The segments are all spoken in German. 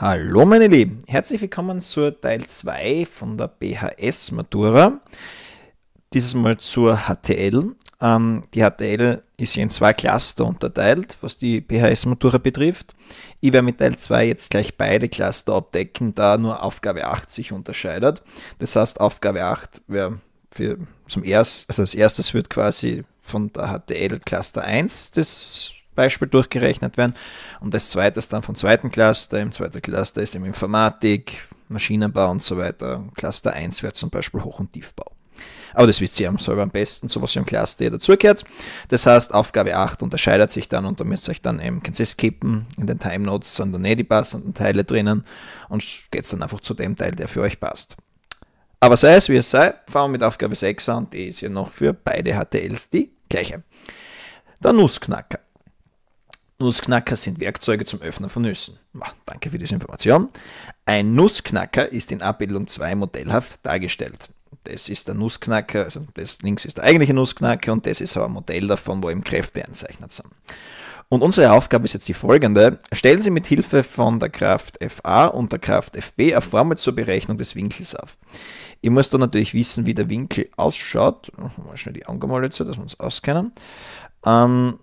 Hallo meine Lieben, herzlich willkommen zur Teil 2 von der BHS Matura. Dieses Mal zur HTL. Ähm, die HTL ist hier in zwei Cluster unterteilt, was die BHS Matura betrifft. Ich werde mit Teil 2 jetzt gleich beide Cluster abdecken, da nur Aufgabe 8 sich unterscheidet. Das heißt, Aufgabe 8 wäre für zum erst, also als erstes wird quasi von der HTL Cluster 1 des Beispiel durchgerechnet werden. Und das zweite ist dann vom zweiten Cluster. Im zweiten Cluster ist eben Informatik, Maschinenbau und so weiter. Cluster 1 wäre zum Beispiel Hoch- und Tiefbau. Aber das wisst ihr am selber am besten, zu was ihr im Cluster ihr dazugehört. Das heißt, Aufgabe 8 unterscheidet sich dann und da müsst ihr euch dann eben, könnt ihr skippen, in den Time Notes sind dann eh die passenden Teile drinnen und geht dann einfach zu dem Teil, der für euch passt. Aber sei es wie es sei, fangen wir mit Aufgabe 6 an, die ist ja noch für beide HTLs die gleiche. Der Nussknacker. Nussknacker sind Werkzeuge zum Öffnen von Nüssen. Ach, danke für diese Information. Ein Nussknacker ist in Abbildung 2 modellhaft dargestellt. Das ist der Nussknacker, also das links ist der eigentliche Nussknacker und das ist aber ein Modell davon, wo eben Kräfte einzeichnet sind. Und unsere Aufgabe ist jetzt die folgende. Stellen Sie mit Hilfe von der Kraft FA und der Kraft FB eine Formel zur Berechnung des Winkels auf. Ich muss da natürlich wissen, wie der Winkel ausschaut. Machen Mal schnell die Angemale zu, dass wir uns auskennen. Ähm,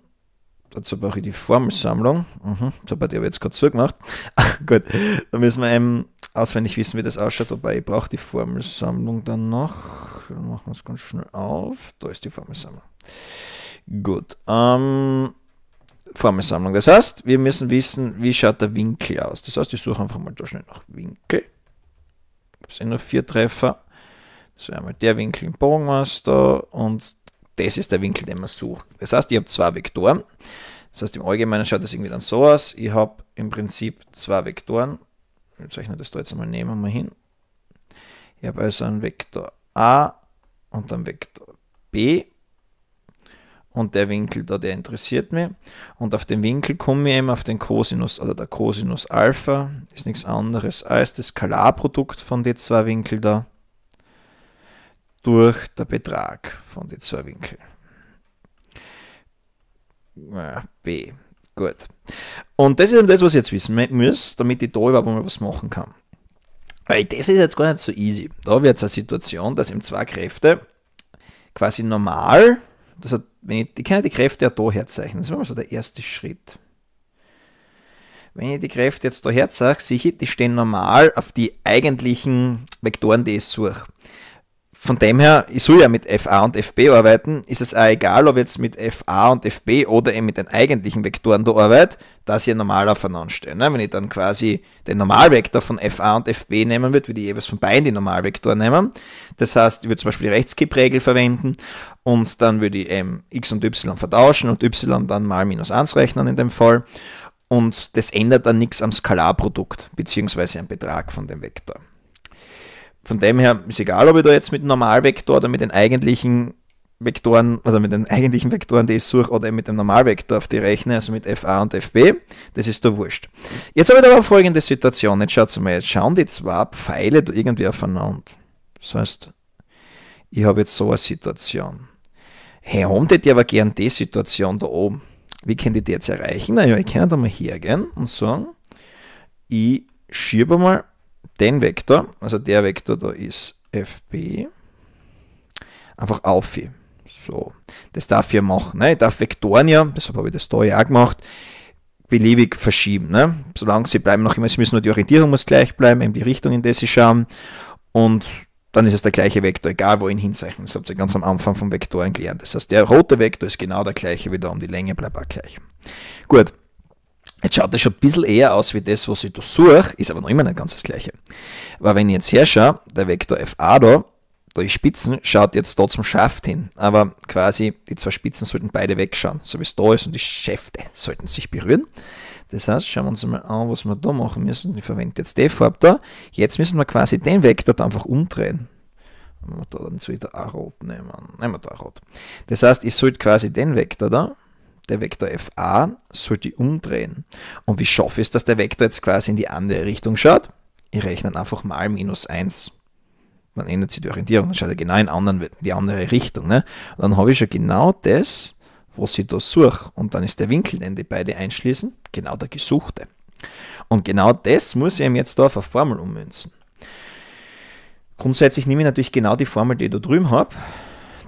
dazu brauche ich die Formelsammlung. Mhm, so, bei der habe ich jetzt gerade zugemacht. Gut, da müssen wir eben ähm, auswendig wissen, wie das ausschaut. Wobei ich brauche die Formelsammlung dann noch. Dann machen wir es ganz schnell auf. Da ist die Formelsammlung. Gut, ähm, Formelsammlung. Das heißt, wir müssen wissen, wie schaut der Winkel aus. Das heißt, ich suche einfach mal da schnell nach Winkel. Es sind eh nur vier Treffer. Das wäre einmal der Winkel im Bogenmaster und das ist der Winkel, den man sucht. Das heißt, ich habe zwei Vektoren. Das heißt, im Allgemeinen schaut das irgendwie dann so aus. Ich habe im Prinzip zwei Vektoren. Ich zeichne das da jetzt einmal nehmen wir hin. Ich habe also einen Vektor a und einen Vektor b. Und der Winkel da, der interessiert mich. Und auf den Winkel komme ich eben auf den Cosinus, oder also der Cosinus Alpha ist nichts anderes als das Skalarprodukt von den zwei Winkeln da durch der Betrag von den zwei Winkeln. B. Gut. Und das ist eben das, was ich jetzt wissen muss, damit ich da überhaupt mal was machen kann. Weil das ist jetzt gar nicht so easy. Da wird es eine Situation, dass eben zwei Kräfte quasi normal, das hat, wenn ich, ich kann ja die Kräfte ja da herzeichnen. Das ist immer so der erste Schritt. Wenn ich die Kräfte jetzt da herzeichne, sehe ich, die stehen normal auf die eigentlichen Vektoren, die ich suche von dem her, ich soll ja mit FA und FB arbeiten, ist es auch egal, ob jetzt mit FA und FB oder eben mit den eigentlichen Vektoren da Arbeit, dass hier normaler aufeinander stehen. Ne? Wenn ich dann quasi den Normalvektor von FA und FB nehmen würde, würde ich jeweils von beiden den Normalvektor nehmen. Das heißt, ich würde zum Beispiel die Rechtskippregel verwenden und dann würde ich ähm, x und y vertauschen und y dann mal minus 1 rechnen in dem Fall. Und das ändert dann nichts am Skalarprodukt, beziehungsweise am Betrag von dem Vektor. Von dem her ist egal, ob ich da jetzt mit dem Normalvektor oder mit den eigentlichen Vektoren, also mit den eigentlichen Vektoren, die ich suche, oder mit dem Normalvektor, auf die rechne, also mit FA und FB, das ist da wurscht. Jetzt habe ich aber folgende Situation. Jetzt schaut mal, jetzt schauen die zwei Pfeile da irgendwie aufeinander. Das heißt, ich habe jetzt so eine Situation. Hey, haben die aber gern die Situation da oben? Wie kann ich die jetzt erreichen? Naja, ich kann da mal hergehen und sagen, ich schiebe mal den Vektor, also der Vektor da ist fb, einfach auf. So, das darf ich ja machen. Ne? Ich darf Vektoren ja, deshalb habe ich das da ja auch gemacht, beliebig verschieben. Ne? Solange sie bleiben noch immer, sie müssen nur die Orientierung muss gleich bleiben, eben die Richtung, in der sie schauen. Und dann ist es der gleiche Vektor, egal wo ihn hinzeichnen. Das habt ihr ganz am Anfang vom Vektoren gelernt. Das heißt, der rote Vektor ist genau der gleiche wie da um die Länge bleibt auch gleich. Gut, Jetzt schaut das schon ein bisschen eher aus wie das, was ich da suche, ist aber noch immer nicht ganz das gleiche. Weil wenn ich jetzt her schaue, der Vektor FA da, durch Spitzen schaut jetzt da zum Schaft hin. Aber quasi die zwei Spitzen sollten beide wegschauen, so wie es da ist, und die Schäfte sollten sich berühren. Das heißt, schauen wir uns mal an, was wir da machen müssen. Ich verwende jetzt die Farbe da. Jetzt müssen wir quasi den Vektor da einfach umdrehen. Wenn wir da dann wieder A-Rot nehmen. Nehmen wir da A-Rot. Das heißt, ich sollte quasi den Vektor da der Vektor fa soll die umdrehen. Und wie schaffe ich es, dass der Vektor jetzt quasi in die andere Richtung schaut? Ich rechne einfach mal minus 1. Dann ändert sich die Orientierung, dann schaut er genau in, anderen, in die andere Richtung. Ne? Und dann habe ich schon genau das, was ich da suche. Und dann ist der Winkel, den die beide einschließen, genau der gesuchte. Und genau das muss ich ihm jetzt da auf eine Formel ummünzen. Grundsätzlich nehme ich natürlich genau die Formel, die ich da drüben habe.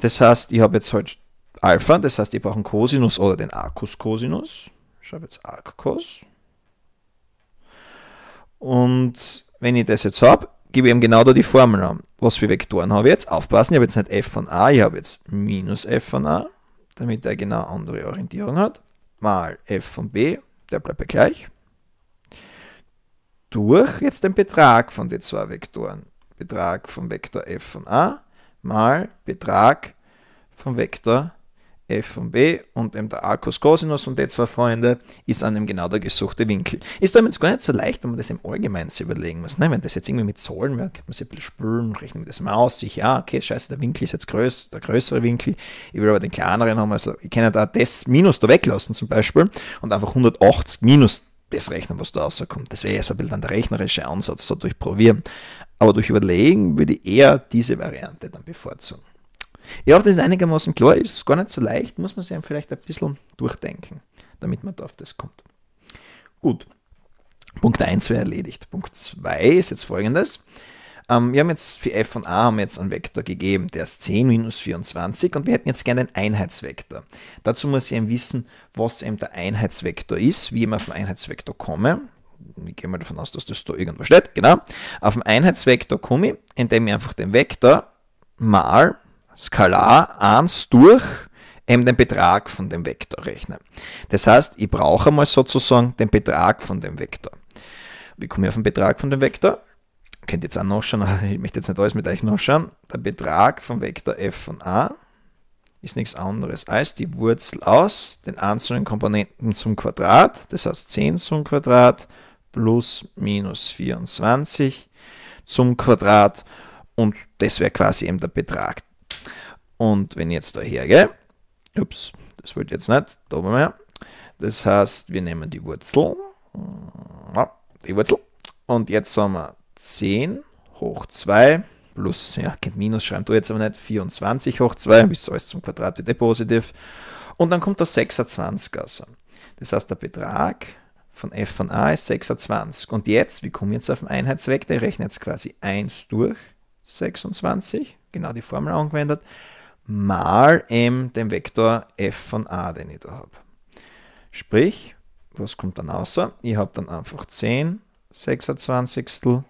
Das heißt, ich habe jetzt halt Alpha, das heißt, ihr braucht einen Cosinus oder den Arcus-Cosinus. Ich schreibe jetzt Arccos. Und wenn ich das jetzt habe, gebe ich ihm genau da die Formel an. Was für Vektoren habe ich jetzt? Aufpassen, ich habe jetzt nicht f von a, ich habe jetzt minus f von a, damit er genau andere Orientierung hat, mal f von b, der bleibt ja gleich, durch jetzt den Betrag von den zwei Vektoren. Betrag vom Vektor f von a mal Betrag vom Vektor f von b und eben der Arcus Cosinus und jetzt zwei Freunde ist an dem genau der gesuchte Winkel. Ist dann jetzt gar nicht so leicht, wenn man das im Allgemeinen sich überlegen muss. Ne? Wenn das jetzt irgendwie mit Zollen wäre, könnte man sich ein bisschen spüren, rechnen das mal aus, sich, ja, ah, okay, scheiße, der Winkel ist jetzt größ, der größere Winkel, ich will aber den kleineren haben, also ich kann ja da das Minus da weglassen zum Beispiel und einfach 180 Minus das rechnen, was da rauskommt. Das wäre jetzt ein bisschen der rechnerische Ansatz, so durchprobieren. Aber durch Überlegen würde ich eher diese Variante dann bevorzugen. Ja, hoffe, das ist einigermaßen klar, ist gar nicht so leicht, muss man sich vielleicht ein bisschen durchdenken, damit man da auf das kommt. Gut, Punkt 1 wäre erledigt. Punkt 2 ist jetzt folgendes. Ähm, wir haben jetzt für f von a haben wir jetzt einen Vektor gegeben, der ist 10 minus 24 und wir hätten jetzt gerne einen Einheitsvektor. Dazu muss ich eben wissen, was eben der Einheitsvektor ist, wie ich auf den Einheitsvektor komme. Ich gehe mal davon aus, dass das da irgendwo steht, genau. Auf den Einheitsvektor komme ich, indem ich einfach den Vektor mal Skalar 1 durch eben den Betrag von dem Vektor rechnen. Das heißt, ich brauche einmal sozusagen den Betrag von dem Vektor. Wie komme ich auf den Betrag von dem Vektor? Könnt ihr jetzt auch noch nachschauen, ich möchte jetzt nicht alles mit euch noch schauen. Der Betrag vom Vektor f von a ist nichts anderes als die Wurzel aus den einzelnen Komponenten zum Quadrat, das heißt 10 zum Quadrat plus minus 24 zum Quadrat und das wäre quasi eben der Betrag und wenn ich jetzt da hergehe, ups, das wollte ich jetzt nicht, da oben mehr. Das heißt, wir nehmen die Wurzel, die Wurzel, und jetzt haben wir 10 hoch 2 plus, ja, Minus schreiben du jetzt aber nicht, 24 hoch 2, bis alles zum Quadrat wieder positiv. Und dann kommt da 26 raus. Das heißt, der Betrag von f von a ist 26. Und jetzt, wir kommen jetzt auf den Einheitsvektor, ich rechne jetzt quasi 1 durch 26, genau die Formel angewendet, mal m den Vektor f von a, den ich da habe. Sprich, was kommt dann außer? Ich habe dann einfach 10 26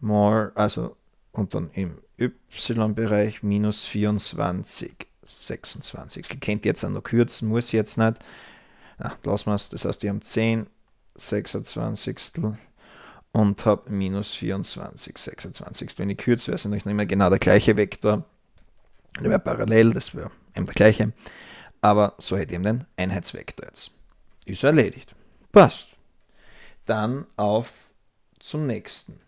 mal, also und dann im y-Bereich minus 24 26. Kennt ihr jetzt auch noch kürzen, muss jetzt nicht. Na, lassen wir es. Das heißt, wir haben 10 26 und habe minus 24 26. Wenn ich kürze, wäre es natürlich nicht mehr genau der gleiche Vektor. Der wäre parallel, das wäre eben der gleiche. Aber so hätte ich eben den Einheitsvektor jetzt. Ist erledigt. Passt. Dann auf zum nächsten.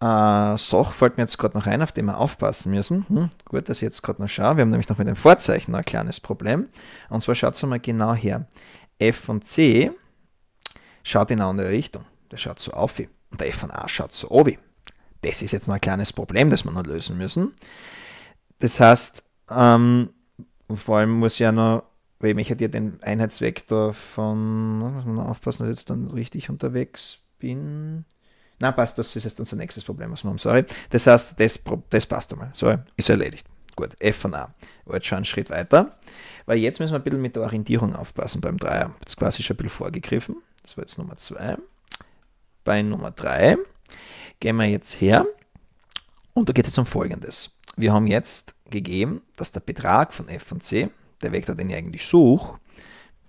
Äh, Soch fällt mir jetzt gerade noch ein, auf den wir aufpassen müssen. Hm, gut, dass ich jetzt gerade noch schaue. Wir haben nämlich noch mit dem Vorzeichen noch ein kleines Problem. Und zwar schaut es mal genau her. F von C schaut in eine andere Richtung. Der schaut so auf. wie. Und der F von A schaut so obi. Das ist jetzt noch ein kleines Problem, das wir noch lösen müssen. Das heißt, ähm, vor allem muss ja noch, weil ich hätte ja den Einheitsvektor von, muss man noch aufpassen, dass ich jetzt dann richtig unterwegs bin. Na, passt, das ist jetzt unser nächstes Problem, was wir haben, sorry. Das heißt, das, das passt einmal, sorry, ist erledigt. Gut, F von A. War jetzt schon einen Schritt weiter. Weil jetzt müssen wir ein bisschen mit der Orientierung aufpassen beim Dreier. Das ist quasi schon ein bisschen vorgegriffen. Das war jetzt Nummer 2. Bei Nummer 3 gehen wir jetzt her und da geht es um Folgendes wir haben jetzt gegeben, dass der Betrag von f von c, der Vektor, den ich eigentlich suche,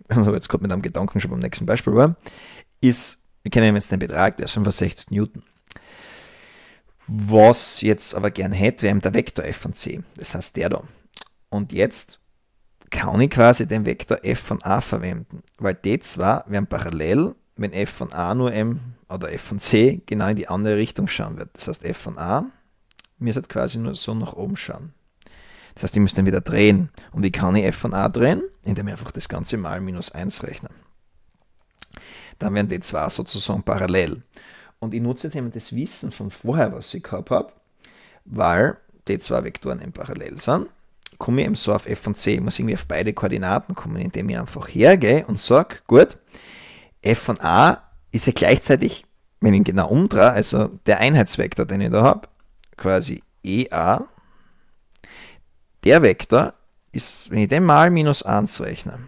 aber jetzt gerade mit einem Gedanken schon beim nächsten Beispiel war, ist, wir kennen jetzt den Betrag, der ist 65 Newton. Was jetzt aber gern hätte, wäre der Vektor f von c, das heißt der da. Und jetzt kann ich quasi den Vektor f von a verwenden, weil die zwar werden parallel, wenn f von a nur m oder f von c genau in die andere Richtung schauen wird. Das heißt, f von a mir halt quasi nur so nach oben schauen. Das heißt, ich müsst dann wieder drehen. Und wie kann ich f von a drehen? Indem ich einfach das Ganze mal minus 1 rechne. Dann werden die zwei sozusagen parallel. Und ich nutze jetzt eben das Wissen von vorher, was ich gehabt habe, weil die zwei Vektoren eben parallel sind, komme ich eben so auf f von c. Ich muss irgendwie auf beide Koordinaten kommen, indem ich einfach hergehe und sage, gut, f von a ist ja gleichzeitig, wenn ich ihn genau umdrehe, also der Einheitsvektor, den ich da habe, quasi EA, der Vektor ist, wenn ich den mal minus 1 rechne,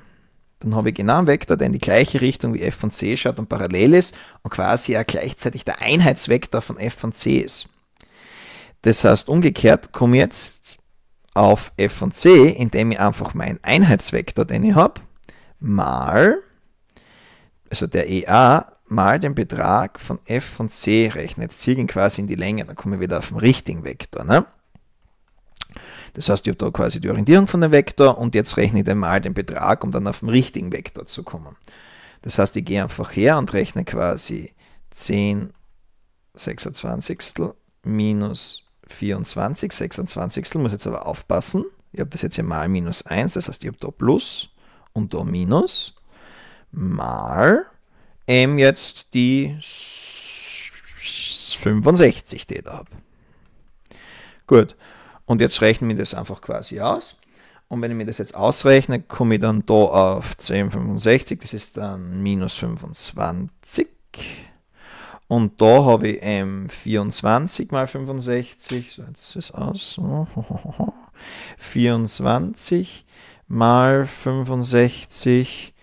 dann habe ich genau einen Vektor, der in die gleiche Richtung wie f von c schaut und parallel ist und quasi ja gleichzeitig der Einheitsvektor von f von c ist. Das heißt, umgekehrt komme ich jetzt auf f von c, indem ich einfach meinen Einheitsvektor, den ich habe, mal, also der EA, mal den Betrag von f und c rechne. Jetzt ziehe ich ihn quasi in die Länge, dann komme ich wieder auf den richtigen Vektor. Ne? Das heißt, ich habe da quasi die Orientierung von dem Vektor und jetzt rechne ich dann mal den Betrag, um dann auf den richtigen Vektor zu kommen. Das heißt, ich gehe einfach her und rechne quasi 10 26 minus 24 26 muss jetzt aber aufpassen. Ich habe das jetzt hier mal minus 1, das heißt, ich habe da Plus und da Minus mal M jetzt die 65, die ich da habe. Gut, und jetzt rechnen wir das einfach quasi aus. Und wenn ich mir das jetzt ausrechne, komme ich dann da auf 10,65, das ist dann minus 25. Und da habe ich m 24 mal 65, so jetzt ist es aus, 24 mal 65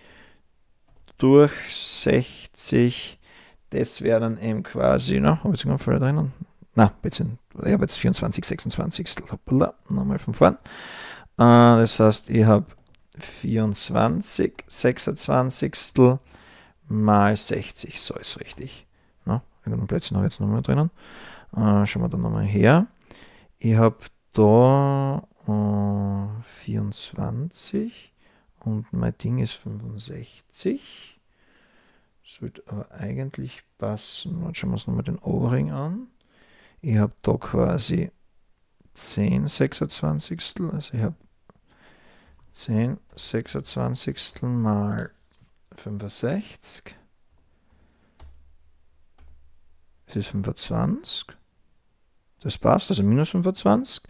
durch 60, das wäre dann eben quasi, na, habe ich sogar vorher drinnen? Na, ich habe jetzt 24, 26, hoppala, nochmal von vorn. Uh, das heißt, ich habe 24, 26 mal 60, so ist richtig. Na, irgendein Plätzchen habe ich jetzt nochmal drinnen. Uh, schauen wir dann nochmal her. Ich habe da uh, äh, 24, und mein Ding ist 65. Das wird aber eigentlich passen. Jetzt schauen wir uns nochmal den O-Ring an. Ich habe da quasi 10 26. Also ich habe 10 26. mal 65. Es ist 25. Das passt, also minus 25.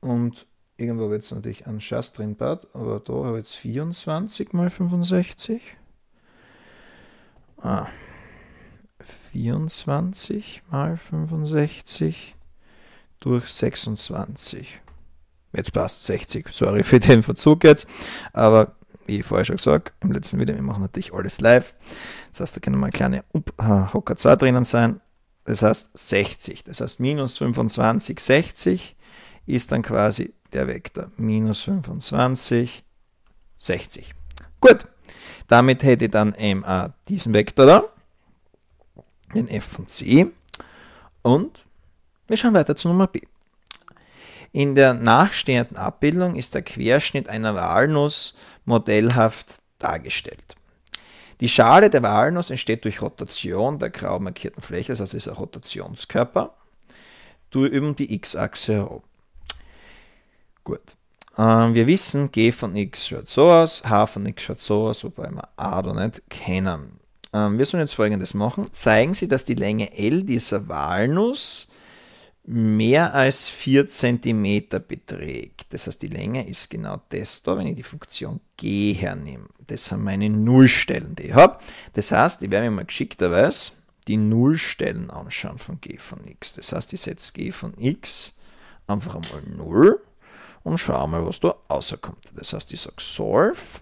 Und Irgendwo wird es natürlich einen Schatz drin aber da habe ich jetzt 24 mal 65. Ah, 24 mal 65 durch 26. Jetzt passt 60. Sorry für den Verzug jetzt, aber wie ich vorher schon gesagt, im letzten Video, wir machen natürlich alles live. Das heißt, da können mal kleine Hocker 2 drinnen sein. Das heißt 60. Das heißt minus 25, 60 ist dann quasi der Vektor minus 25, 60. Gut, damit hätte dann ma diesen Vektor da, den f von c. Und wir schauen weiter zu Nummer b. In der nachstehenden Abbildung ist der Querschnitt einer Walnuss modellhaft dargestellt. Die Schale der Walnuss entsteht durch Rotation der grau markierten Fläche, das also heißt, es ist ein Rotationskörper, um die x-Achse herum. Gut. Ähm, wir wissen, g von x schaut so aus, h von x schaut so aus, wobei wir a da nicht kennen. Ähm, wir sollen jetzt folgendes machen. Zeigen Sie, dass die Länge L dieser Walnuss mehr als 4 cm beträgt. Das heißt, die Länge ist genau das da, wenn ich die Funktion g hernehme. Das sind meine Nullstellen, die ich habe. Das heißt, ich werde mir mal geschickterweise die Nullstellen anschauen von g von x. Das heißt, ich setze g von x einfach einmal 0 und schau mal, was da rauskommt. Das heißt, ich sage solve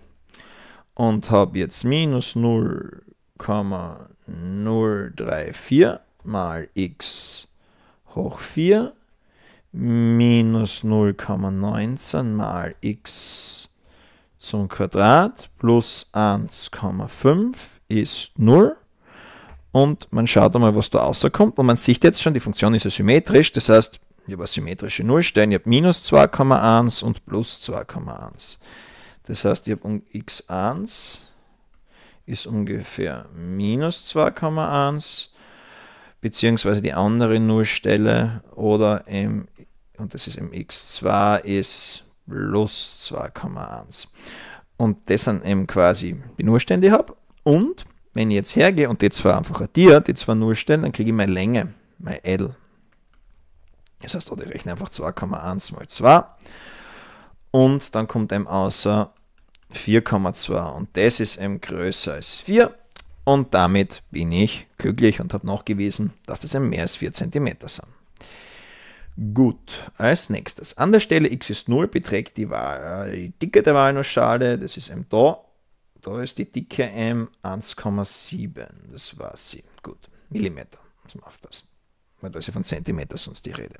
und habe jetzt minus 0,034 mal x hoch 4 minus 0,19 mal x zum Quadrat plus 1,5 ist 0. Und man schaut einmal, was da rauskommt. Und man sieht jetzt schon, die Funktion ist ja symmetrisch. Das heißt, ich habe eine symmetrische Nullstellen, ich habe minus 2,1 und plus 2,1. Das heißt, ich habe um x1 ist ungefähr minus 2,1 beziehungsweise die andere Nullstelle oder m, und das ist x 2 ist plus 2,1. Und das sind eben quasi die Nullstellen, die ich habe. Und wenn ich jetzt hergehe und die zwei einfach addiere, die zwei Nullstellen, dann kriege ich meine Länge, mein L. Das heißt, ich rechne einfach 2,1 mal 2 und dann kommt eben außer 4,2 und das ist eben größer als 4 und damit bin ich glücklich und habe nachgewiesen, dass das eben mehr als 4 cm sind. Gut, als nächstes. An der Stelle x ist 0 beträgt die, Wahl, äh, die Dicke der Walnussschale, das ist m da, da ist die Dicke m 1,7, das war sie. Gut, Millimeter, muss man aufpassen weil da ist ja von Zentimeter sonst die Rede.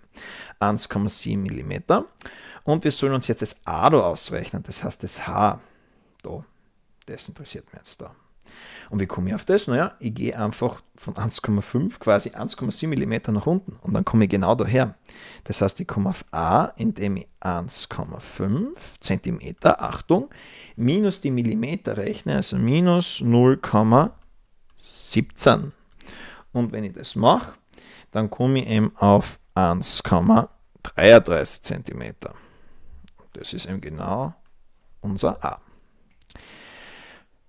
1,7 mm. Und wir sollen uns jetzt das ADO ausrechnen, das heißt das H. Da, das interessiert mich jetzt da. Und wie komme ich auf das? Naja, ich gehe einfach von 1,5 quasi 1,7 mm nach unten und dann komme ich genau daher. Das heißt, ich komme auf A, indem ich 1,5 cm, Achtung, minus die Millimeter rechne, also minus 0,17. Und wenn ich das mache, dann komme ich eben auf 1,33 cm. Das ist eben genau unser A.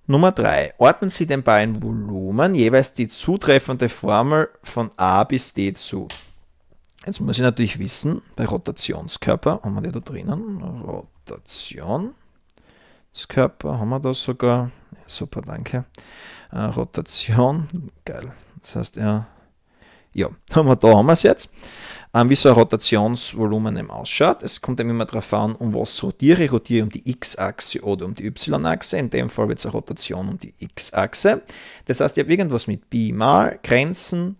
Nummer 3. Ordnen Sie den beiden Volumen jeweils die zutreffende Formel von A bis D zu. Jetzt muss ich natürlich wissen, bei Rotationskörper haben wir die da drinnen, Rotationskörper haben wir da sogar, super, danke, äh, Rotation, geil, das heißt, er ja, aber da haben wir es jetzt. Ähm, wie so ein Rotationsvolumen eben ausschaut. Es kommt eben immer darauf an, um was rotiere ich. Rotiere um die x-Achse oder um die y-Achse. In dem Fall wird es eine Rotation um die x-Achse. Das heißt, ich habe irgendwas mit Pi mal Grenzen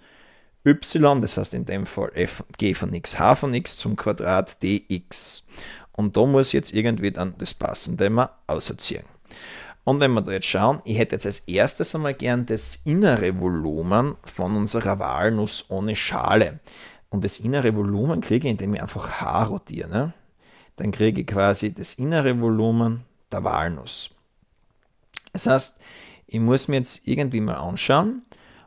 y, das heißt in dem Fall f, g von x, h von x zum Quadrat dx. Und da muss ich jetzt irgendwie dann das passende mal auserziehen. Und wenn wir da jetzt schauen, ich hätte jetzt als erstes einmal gern das innere Volumen von unserer Walnuss ohne Schale. Und das innere Volumen kriege ich, indem ich einfach H rotiere. Ne? Dann kriege ich quasi das innere Volumen der Walnuss. Das heißt, ich muss mir jetzt irgendwie mal anschauen,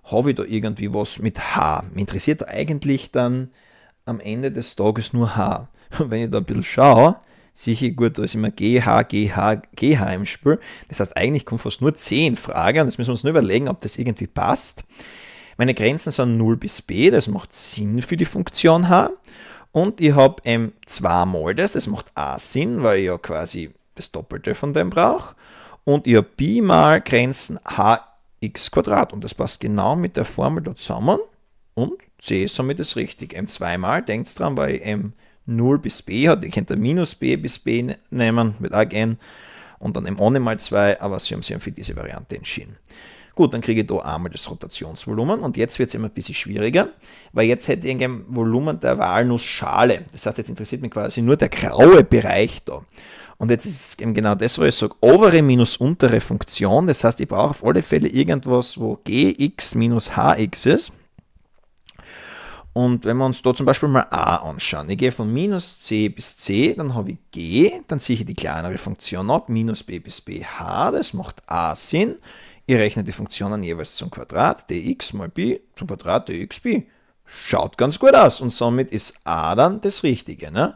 habe ich da irgendwie was mit H? Mich interessiert da eigentlich dann am Ende des Tages nur H. Und wenn ich da ein bisschen schaue, sicher gut, da ist immer GH, GH, GH im Spiel. Das heißt, eigentlich kommen fast nur 10 Fragen und jetzt müssen wir uns nur überlegen, ob das irgendwie passt. Meine Grenzen sind 0 bis b, das macht Sinn für die Funktion h. Und ich habe m 2 mal das, das macht a Sinn, weil ich ja quasi das Doppelte von dem brauche. Und ich habe pi mal Grenzen hx Quadrat und das passt genau mit der Formel dort zusammen. Und c ist somit das richtig. m 2 mal, denkt dran, weil ich m 2 0 bis b hat. Ihr könnt da minus b bis b nehmen, wird auch gehen. Und dann eben ohne mal 2, aber sie haben sich für diese Variante entschieden. Gut, dann kriege ich da einmal das Rotationsvolumen und jetzt wird es immer ein bisschen schwieriger, weil jetzt hätte ich ein Volumen der Walnussschale. Das heißt, jetzt interessiert mich quasi nur der graue Bereich da. Und jetzt ist es eben genau das, wo ich sage, obere minus untere Funktion. Das heißt, ich brauche auf alle Fälle irgendwas, wo gx minus hx ist. Und wenn wir uns da zum Beispiel mal a anschauen, ich gehe von minus c bis c, dann habe ich g, dann ziehe ich die kleinere Funktion ab, minus b bis b h, das macht a Sinn. Ich rechne die Funktionen jeweils zum Quadrat, dx mal b zum Quadrat dx b. Schaut ganz gut aus und somit ist a dann das Richtige. Ne?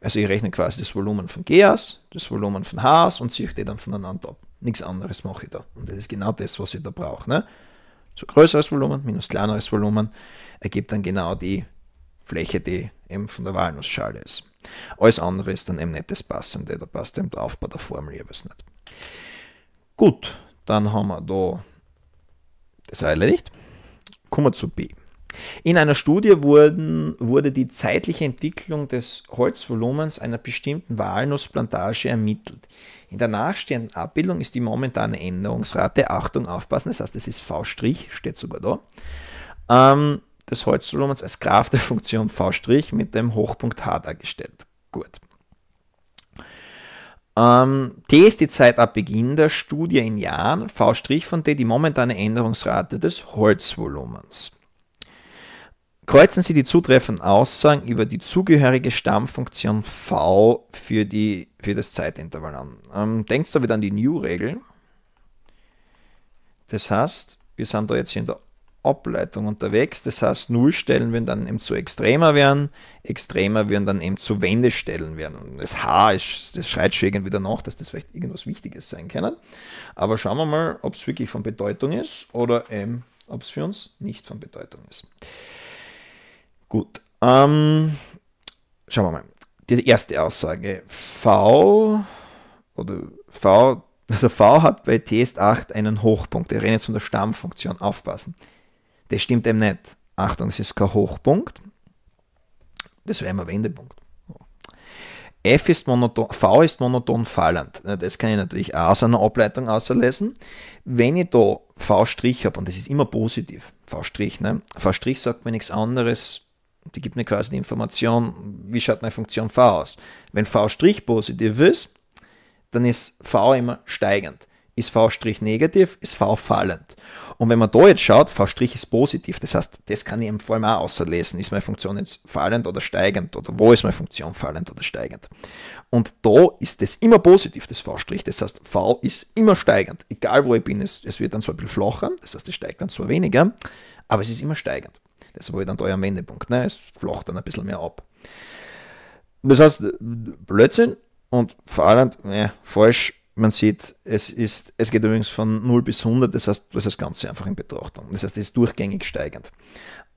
Also ich rechne quasi das Volumen von g aus, das Volumen von h aus und ziehe die dann voneinander ab. Nichts anderes mache ich da. Und das ist genau das, was ich da brauche. Ne? So größeres Volumen minus kleineres Volumen ergibt dann genau die Fläche, die eben von der Walnussschale ist. Alles andere ist dann eben nicht das Passende, da passt eben der Aufbau der Formel jeweils nicht. Gut, dann haben wir da das erledigt. Kommen wir zu B. In einer Studie wurden, wurde die zeitliche Entwicklung des Holzvolumens einer bestimmten Walnussplantage ermittelt. In der nachstehenden Abbildung ist die momentane Änderungsrate, Achtung, aufpassen, das heißt, das ist V', steht sogar da, ähm, des Holzvolumens als Graph der Funktion v' mit dem Hochpunkt h dargestellt. Gut. Ähm, t ist die Zeit ab Beginn der Studie in Jahren, v' von t die momentane Änderungsrate des Holzvolumens. Kreuzen Sie die zutreffenden Aussagen über die zugehörige Stammfunktion v für, die, für das Zeitintervall an. Ähm, denkst du wieder an die New-Regel? Das heißt, wir sind da jetzt in der Ableitung unterwegs. Das heißt, Nullstellen werden dann eben zu extremer werden, extremer werden dann eben zu Wendestellen werden. Und das H ist, das schreit schon irgendwie danach, dass das vielleicht irgendwas Wichtiges sein kann. Aber schauen wir mal, ob es wirklich von Bedeutung ist oder ähm, ob es für uns nicht von Bedeutung ist. Gut, ähm, schauen wir mal. Die erste Aussage, V oder V also v hat bei t 8 einen Hochpunkt. Wir reden jetzt von der Stammfunktion, aufpassen. Das stimmt eben nicht. Achtung, es ist kein Hochpunkt. Das wäre immer Wendepunkt. F ist monoton, V ist monoton fallend. Das kann ich natürlich auch aus einer Ableitung auslesen. Wenn ich da V' habe, und das ist immer positiv, V', ne? V' sagt mir nichts anderes, die gibt mir quasi die Information, wie schaut meine Funktion V aus. Wenn V' positiv ist, dann ist V immer steigend. Ist V' negativ, ist V fallend. Und wenn man da jetzt schaut, V' ist positiv, das heißt, das kann ich im vor allem auch auslesen. Ist meine Funktion jetzt fallend oder steigend? Oder wo ist meine Funktion fallend oder steigend? Und da ist das immer positiv, das V'. Das heißt, V ist immer steigend. Egal wo ich bin, es, es wird dann zwar ein bisschen flacher, das heißt, es steigt dann zwar weniger, aber es ist immer steigend. Das war dann da am Wendepunkt. Ne? Es flacht dann ein bisschen mehr ab. Das heißt, Blödsinn und fallend, ne, falsch, man sieht, es, ist, es geht übrigens von 0 bis 100, das heißt, du hast das Ganze einfach in Betrachtung. Das heißt, es ist durchgängig steigend.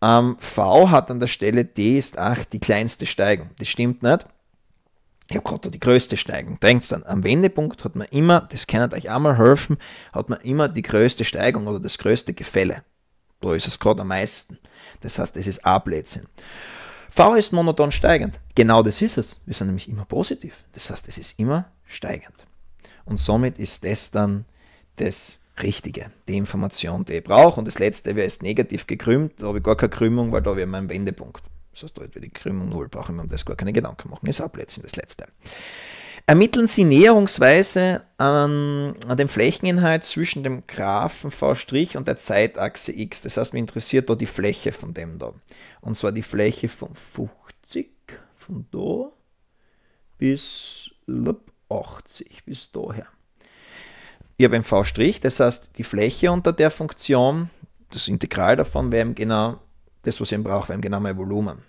Ähm, v hat an der Stelle D ist 8 die kleinste Steigung. Das stimmt nicht. Ich habe gerade die größte Steigung. Denkt an, am Wendepunkt hat man immer, das kann euch einmal helfen, hat man immer die größte Steigung oder das größte Gefälle. Da ist es gerade am meisten. Das heißt, es ist Ablädsinn. V ist monoton steigend. Genau das ist es. Wir sind nämlich immer positiv. Das heißt, es ist immer steigend. Und somit ist das dann das Richtige, die Information, die ich brauche. Und das letzte wäre ist negativ gekrümmt, da habe ich gar keine Krümmung, weil da wäre mein Wendepunkt. Das heißt, da wird die Krümmung 0, brauche ich mir um das gar keine Gedanken machen. Ist auch plötzlich das letzte. Ermitteln Sie näherungsweise an, an dem Flächeninhalt zwischen dem Graphen V' und der Zeitachse X. Das heißt, mich interessiert da die Fläche von dem da. Und zwar die Fläche von 50 von da bis 80 bis daher. Ich habe ein V', das heißt die Fläche unter der Funktion, das Integral davon wäre eben genau das, was ich eben brauche, wäre eben genau mein Volumen.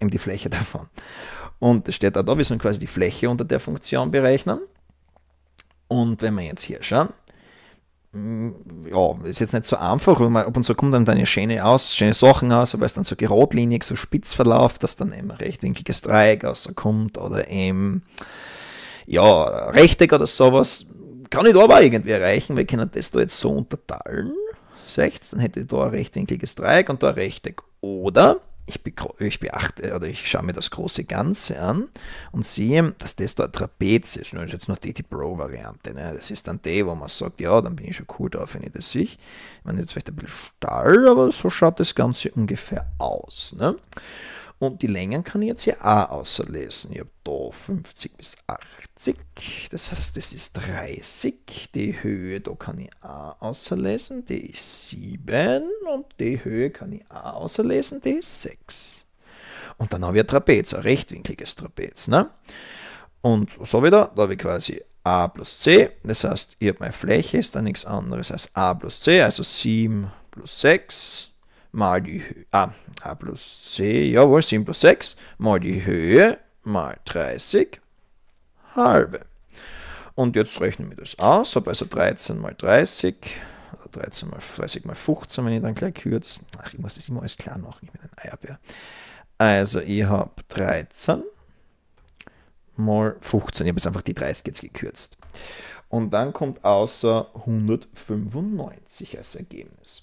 Eben die Fläche davon. Und es steht auch da, wir sollen quasi die Fläche unter der Funktion berechnen. Und wenn wir jetzt hier schauen, mm, ja, ist jetzt nicht so einfach, ab und zu so kommt dann eine schöne, aus, schöne Sachen aus, aber es ist dann so gerotlinig, so spitz verläuft, dass dann eben ein rechtwinkliges Dreieck rauskommt oder eben ja, Rechteck oder sowas, kann ich da aber irgendwie erreichen, weil können das da jetzt so unterteilen, seht dann hätte ich da ein rechtwinkliges Dreieck und da ein Rechteck. Oder ich, ich beachte oder ich schaue mir das große Ganze an und sehe, dass das da ein Trapez ist. Das ist jetzt noch die, die Pro-Variante. Ne? Das ist dann die, wo man sagt, ja, dann bin ich schon cool drauf, wenn ich das sehe. Ich meine, jetzt vielleicht ein bisschen starr, aber so schaut das Ganze ungefähr aus. Ne? Und die Längen kann ich jetzt hier auch auslesen. Ich habe da 50 bis 80, das heißt, das ist 30. Die Höhe, da kann ich auch auslesen, die ist 7. Und die Höhe kann ich auch auslesen, die ist 6. Und dann habe ich ein Trapez, ein rechtwinkliges Trapez. Ne? Und so wieder, da habe ich quasi a plus c, das heißt, ich habe meine Fläche, ist dann nichts anderes als a plus c, also 7 plus 6 mal die Höhe, ah, a plus c, jawohl, 7 plus 6, mal die Höhe, mal 30, halbe. Und jetzt rechnen wir das aus, habe also 13 mal 30, 13 mal 30 mal 15, wenn ich dann gleich kürze. Ach, ich muss das immer alles klar machen, ich bin ein Eierbär. Also ich habe 13 mal 15, ich habe jetzt einfach die 30 jetzt gekürzt. Und dann kommt außer 195 als Ergebnis.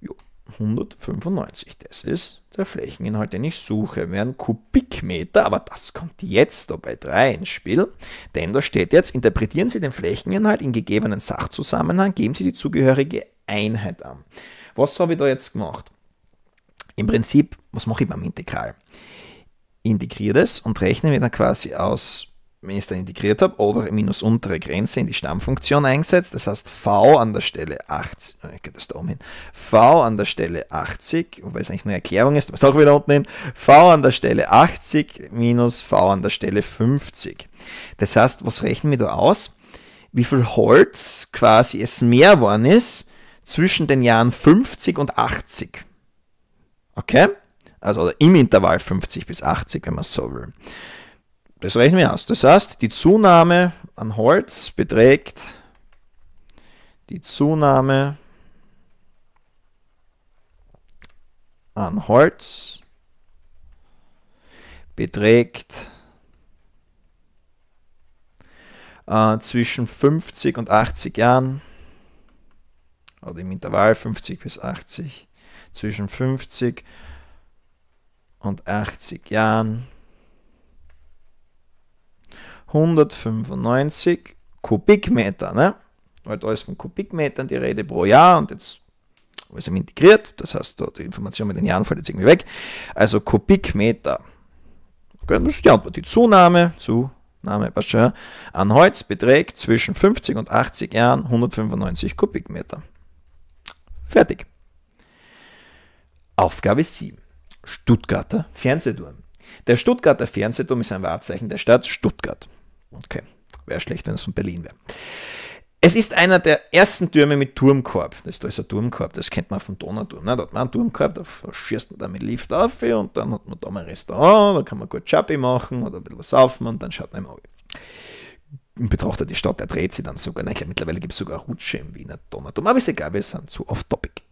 Jo, 195. Das ist der Flächeninhalt, den ich suche, wären Kubikmeter, aber das kommt jetzt dabei 3 ins Spiel, denn da steht jetzt, interpretieren Sie den Flächeninhalt in gegebenen Sachzusammenhang, geben Sie die zugehörige Einheit an. Was habe ich da jetzt gemacht? Im Prinzip, was mache ich beim Integral? Integriere das und rechne mir dann quasi aus wenn ich es dann integriert habe, obere minus untere Grenze in die Stammfunktion eingesetzt. Das heißt, v an der Stelle 80, ich gehe das da oben hin, v an der Stelle 80, wobei es eigentlich nur eine Erklärung ist, aber es auch wieder unten hin, v an der Stelle 80 minus v an der Stelle 50. Das heißt, was rechnen wir da aus? Wie viel Holz quasi es mehr worden ist zwischen den Jahren 50 und 80. Okay? Also im Intervall 50 bis 80, wenn man es so will das rechnen wir aus. Das heißt, die Zunahme an Holz beträgt die Zunahme an Holz beträgt äh, zwischen 50 und 80 Jahren oder im Intervall 50 bis 80 zwischen 50 und 80 Jahren 195 Kubikmeter. Ne? Weil da ist von Kubikmetern die Rede pro Jahr und jetzt alles im integriert. Das heißt, die Information mit den Jahren fällt jetzt irgendwie weg. Also Kubikmeter. die Zunahme, Zunahme an Holz beträgt zwischen 50 und 80 Jahren 195 Kubikmeter. Fertig. Aufgabe 7. Stuttgarter Fernsehturm. Der Stuttgarter Fernsehturm ist ein Wahrzeichen der Stadt Stuttgart. Okay, wäre schlecht, wenn es von Berlin wäre. Es ist einer der ersten Türme mit Turmkorb. Das ist da ist ein Turmkorb, das kennt man vom Donauturm. Ne? Da hat man einen Turmkorb, da schießt man damit Lift auf und dann hat man da mal ein Restaurant, da kann man gut Chappi machen oder ein bisschen was saufen und dann schaut man im Auge. Und betrachtet die Stadt, der dreht sie dann sogar. Nein, glaube, mittlerweile gibt es sogar Rutsche im Wiener Donauturm, aber ist egal, wir sind zu off-topic.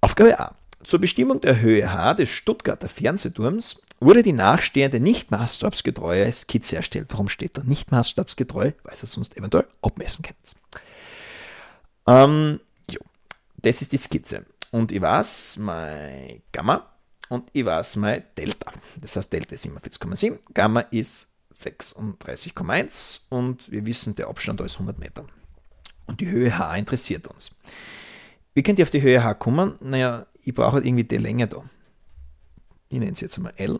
Aufgabe A. Zur Bestimmung der Höhe H des Stuttgarter Fernsehturms wurde die nachstehende nicht maßstabsgetreue Skizze erstellt. Warum steht da nicht maßstabsgetreu? Weil ihr sonst eventuell abmessen könnt. Ähm, jo. Das ist die Skizze. Und ich weiß mein Gamma und ich weiß mein Delta. Das heißt, Delta ist 47,7, Gamma ist 36,1 und wir wissen, der Abstand da ist 100 Meter. Und die Höhe h interessiert uns. Wie könnt ihr auf die Höhe h kommen? Naja, ich brauche halt irgendwie die Länge da. Ich nenne es jetzt einmal L.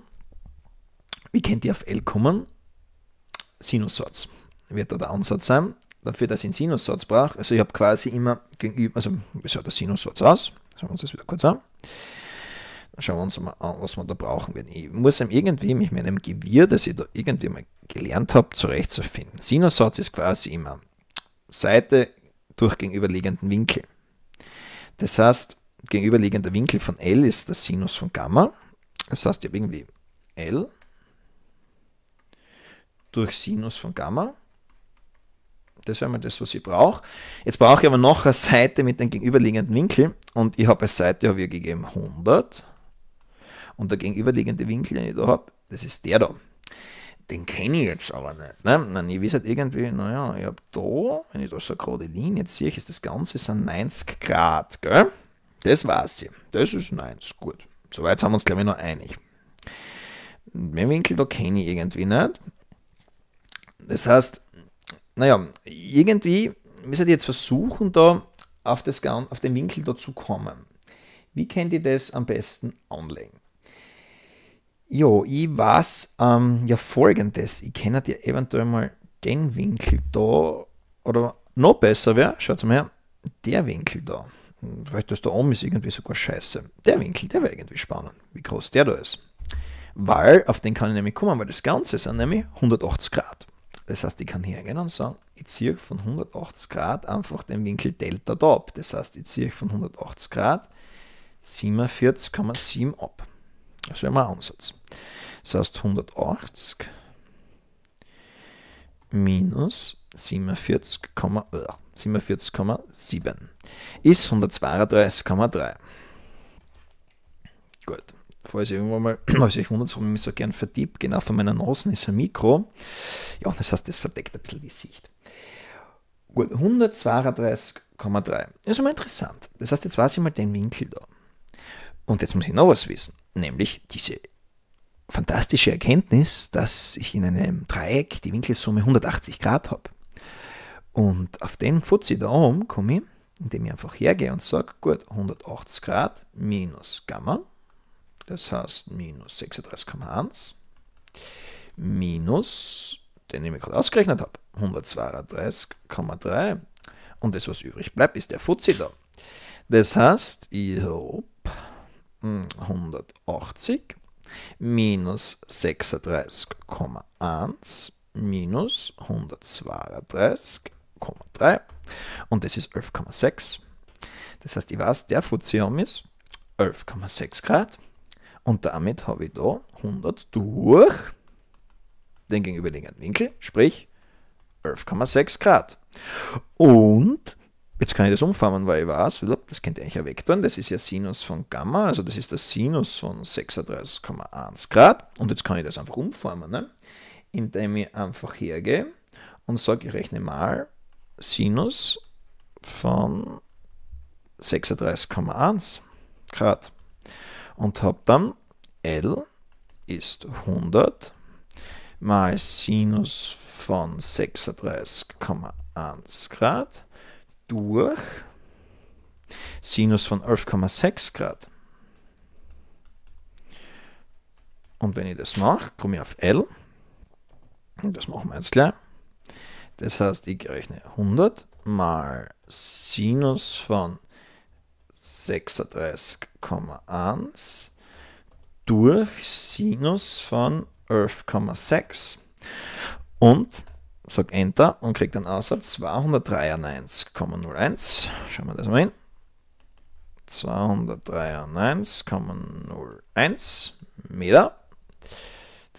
Wie könnt ihr auf L kommen? Sinussatz wird da der Ansatz sein. Dafür, dass ich einen Sinussatz brauche, also ich habe quasi immer gegenüber, also wie schaut der Sinussatz aus? Schauen wir uns das wieder kurz an. Dann schauen wir uns mal an, was wir da brauchen werden. Ich muss irgendwie mit meinem Gewirr, das ich da irgendwie mal gelernt habe, zurechtzufinden. Sinussatz ist quasi immer Seite durch gegenüberliegenden Winkel. Das heißt, gegenüberliegender Winkel von L ist der Sinus von Gamma. Das heißt, ich habe irgendwie L durch Sinus von Gamma. Das wäre mal das, was ich brauche. Jetzt brauche ich aber noch eine Seite mit dem gegenüberliegenden Winkel und ich habe als Seite, habe ich gegeben 100 und der gegenüberliegende Winkel, den ich da habe, das ist der da. Den kenne ich jetzt aber nicht. Ne? Nein, ich weiß halt irgendwie, naja, ich habe da, wenn ich da so eine gerade Linie ziehe, ist das Ganze ist 90 Grad, gell? Das war's sie. Das ist ein Eins. Gut. Soweit sind wir uns, glaube ich, noch einig. Mein Winkel da kenne ich irgendwie nicht. Das heißt, naja, irgendwie müssen wir jetzt versuchen, da auf, das, auf den Winkel da zu kommen. Wie könnt ihr das am besten anlegen? Jo, ich weiß ähm, ja folgendes. Ich kenne dir eventuell mal den Winkel da, oder noch besser wäre, schaut mal her, der Winkel da. Vielleicht ist da oben ist irgendwie sogar scheiße. Der Winkel, der wäre irgendwie spannend, wie groß der da ist. Weil, auf den kann ich nämlich kommen, weil das Ganze sind nämlich 180 Grad. Das heißt, ich kann hier hingehen und sagen, ich ziehe von 180 Grad einfach den Winkel Delta da ab. Das heißt, ich ziehe von 180 Grad 47,7 ab. Das wäre mein Ansatz. Das heißt, 180 minus 47,8. 47,7 ist 132,3. Gut, falls irgendwann mal, also ich wundere mich so gern vertippt, genau vor meiner Nase ist ein Mikro. Ja, das heißt, das verdeckt ein bisschen die Sicht. Gut, 132,3. Ist mal interessant. Das heißt, jetzt weiß ich mal den Winkel da. Und jetzt muss ich noch was wissen, nämlich diese fantastische Erkenntnis, dass ich in einem Dreieck die Winkelsumme 180 Grad habe. Und auf den Fuzzi da oben komme ich, indem ich einfach hergehe und sage, gut, 180 Grad minus Gamma, das heißt minus 36,1, minus, den ich mir gerade ausgerechnet habe, 132,3. Und das, was übrig bleibt, ist der Fuzzi da. Das heißt, ich habe hm, 180 minus 36,1 minus 132 11,3 und das ist 11,6. Das heißt, ich weiß, der Fuzzium ist 11,6 Grad und damit habe ich da 100 durch den gegenüberliegenden Winkel, sprich 11,6 Grad. Und jetzt kann ich das umformen, weil ich weiß, das könnte eigentlich ein Vektor, das ist ja Sinus von Gamma, also das ist der Sinus von 36,1 Grad und jetzt kann ich das einfach umformen, ne? indem ich einfach hergehe und sage, ich rechne mal Sinus von 36,1 Grad und habe dann L ist 100 mal Sinus von 36,1 Grad durch Sinus von 11,6 Grad. Und wenn ich das mache, komme ich auf L. Und das machen wir jetzt gleich. Das heißt, ich rechne 100 mal Sinus von 36,1 durch Sinus von 11,6 und sage Enter und kriege dann außer also 293,01. Schauen wir das mal hin. 293,01 Meter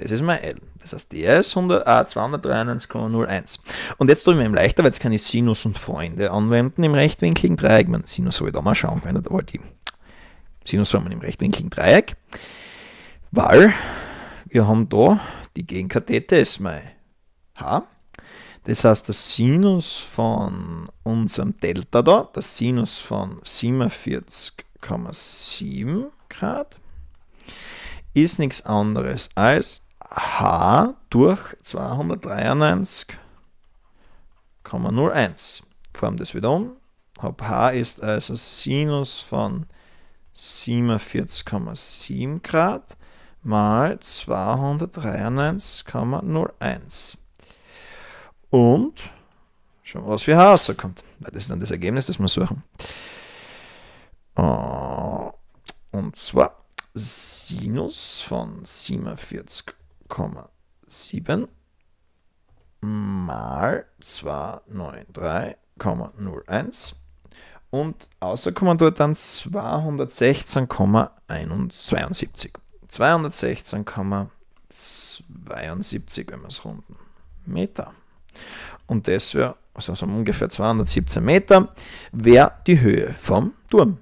das ist mein L. Das heißt, der ist ah, äh, 293,01. Und jetzt tue ich mir eben leichter, weil jetzt kann ich Sinus und Freunde anwenden im rechtwinkligen Dreieck. Ich meine, Sinus habe ich da mal schauen können, aber die Sinus haben im rechtwinkligen Dreieck. Weil wir haben da die Gegenkathete ist mein h. Das heißt, der Sinus von unserem Delta da, der Sinus von 47,7 Grad, ist nichts anderes als h durch 293,01. Form das wieder um. Hab h ist also Sinus von 47,7 Grad mal 293,01. Und schauen wir, was für h rauskommt. Das ist dann das Ergebnis, das wir suchen. Äh, und zwar Sinus von 47 0,7 mal 293,01 und außer kommen dort dann 216,72. 216,72, wenn wir es runden. Meter. Und das wäre, also so ungefähr 217 Meter, wäre die Höhe vom Turm.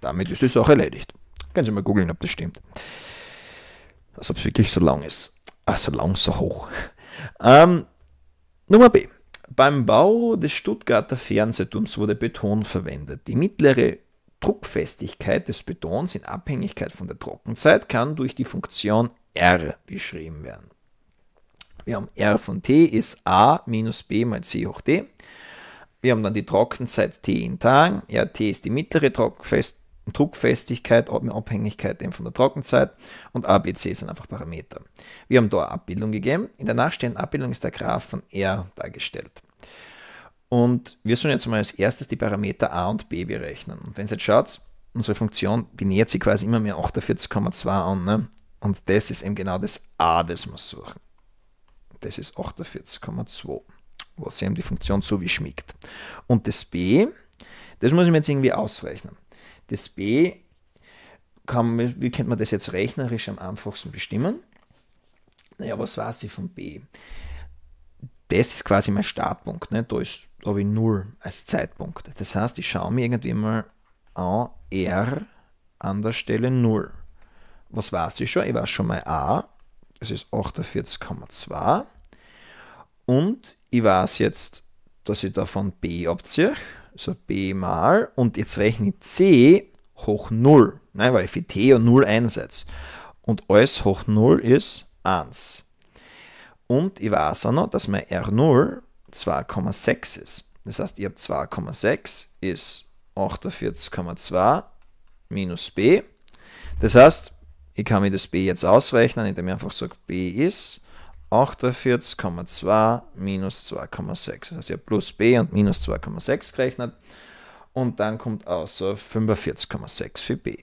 Damit ist die Sache erledigt. Können Sie mal googeln, ob das stimmt. Als ob es wirklich so lang ist. Also lang, so hoch. Ähm, Nummer B. Beim Bau des Stuttgarter Fernsehturms wurde Beton verwendet. Die mittlere Druckfestigkeit des Betons in Abhängigkeit von der Trockenzeit kann durch die Funktion R beschrieben werden. Wir haben R von T ist A minus B mal C hoch D. Wir haben dann die Trockenzeit T in Tagen. RT ist die mittlere Trockenfest Druckfestigkeit, Abhängigkeit eben von der Trockenzeit und ABC sind einfach Parameter. Wir haben da eine Abbildung gegeben. In der nachstehenden Abbildung ist der Graph von R dargestellt. Und wir sollen jetzt mal als erstes die Parameter a und b berechnen. Und wenn ihr jetzt schaut, unsere Funktion, die sich quasi immer mehr 48,2 an. Ne? Und das ist eben genau das a, das wir suchen. Das ist 48,2, was eben die Funktion so wie schmiegt. Und das b, das muss ich mir jetzt irgendwie ausrechnen. Das B, kann, wie könnte man das jetzt rechnerisch am einfachsten bestimmen? Naja, was weiß ich von B? Das ist quasi mein Startpunkt. Ne? Da ist, habe ich 0 als Zeitpunkt. Das heißt, ich schaue mir irgendwie mal an R an der Stelle 0. Was weiß ich schon? Ich weiß schon mal A. Das ist 48,2. Und ich weiß jetzt, dass ich da von B abziehe. So b mal und jetzt rechne ich c hoch 0, ne, weil ich für t ja 0 einsetze. Und alles hoch 0 ist 1. Und ich weiß auch noch, dass mein R0 2,6 ist. Das heißt, ich habe 2,6 ist 48,2 minus b. Das heißt, ich kann mir das b jetzt ausrechnen, indem ich einfach sage, b ist 48,2 minus 2,6. Das heißt, ihr habt plus b und minus 2,6 gerechnet und dann kommt außer 45,6 für b.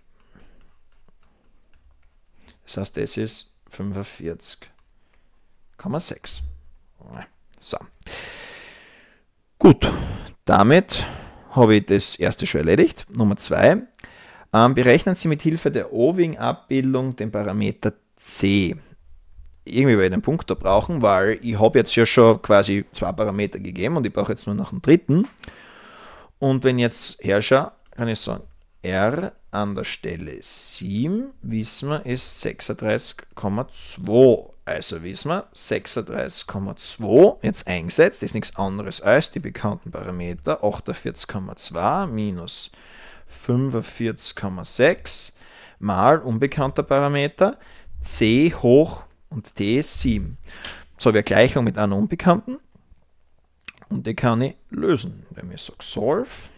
Das heißt, das ist 45,6. So. Gut, damit habe ich das erste schon erledigt. Nummer 2. Ähm, berechnen Sie mit Hilfe der O-Wing-Abbildung den Parameter c irgendwie bei den Punkter brauchen, weil ich habe jetzt ja schon quasi zwei Parameter gegeben und ich brauche jetzt nur noch einen dritten. Und wenn ich jetzt herrsche, kann ich sagen, R an der Stelle 7, wissen wir, ist 36,2. Also wissen wir, 36,2 jetzt eingesetzt, ist nichts anderes als die bekannten Parameter 48,2 minus 45,6 mal unbekannter Parameter c hoch und t ist 7. Jetzt habe ich eine Gleichung mit einer Unbekannten und die kann ich lösen, indem ich sage solve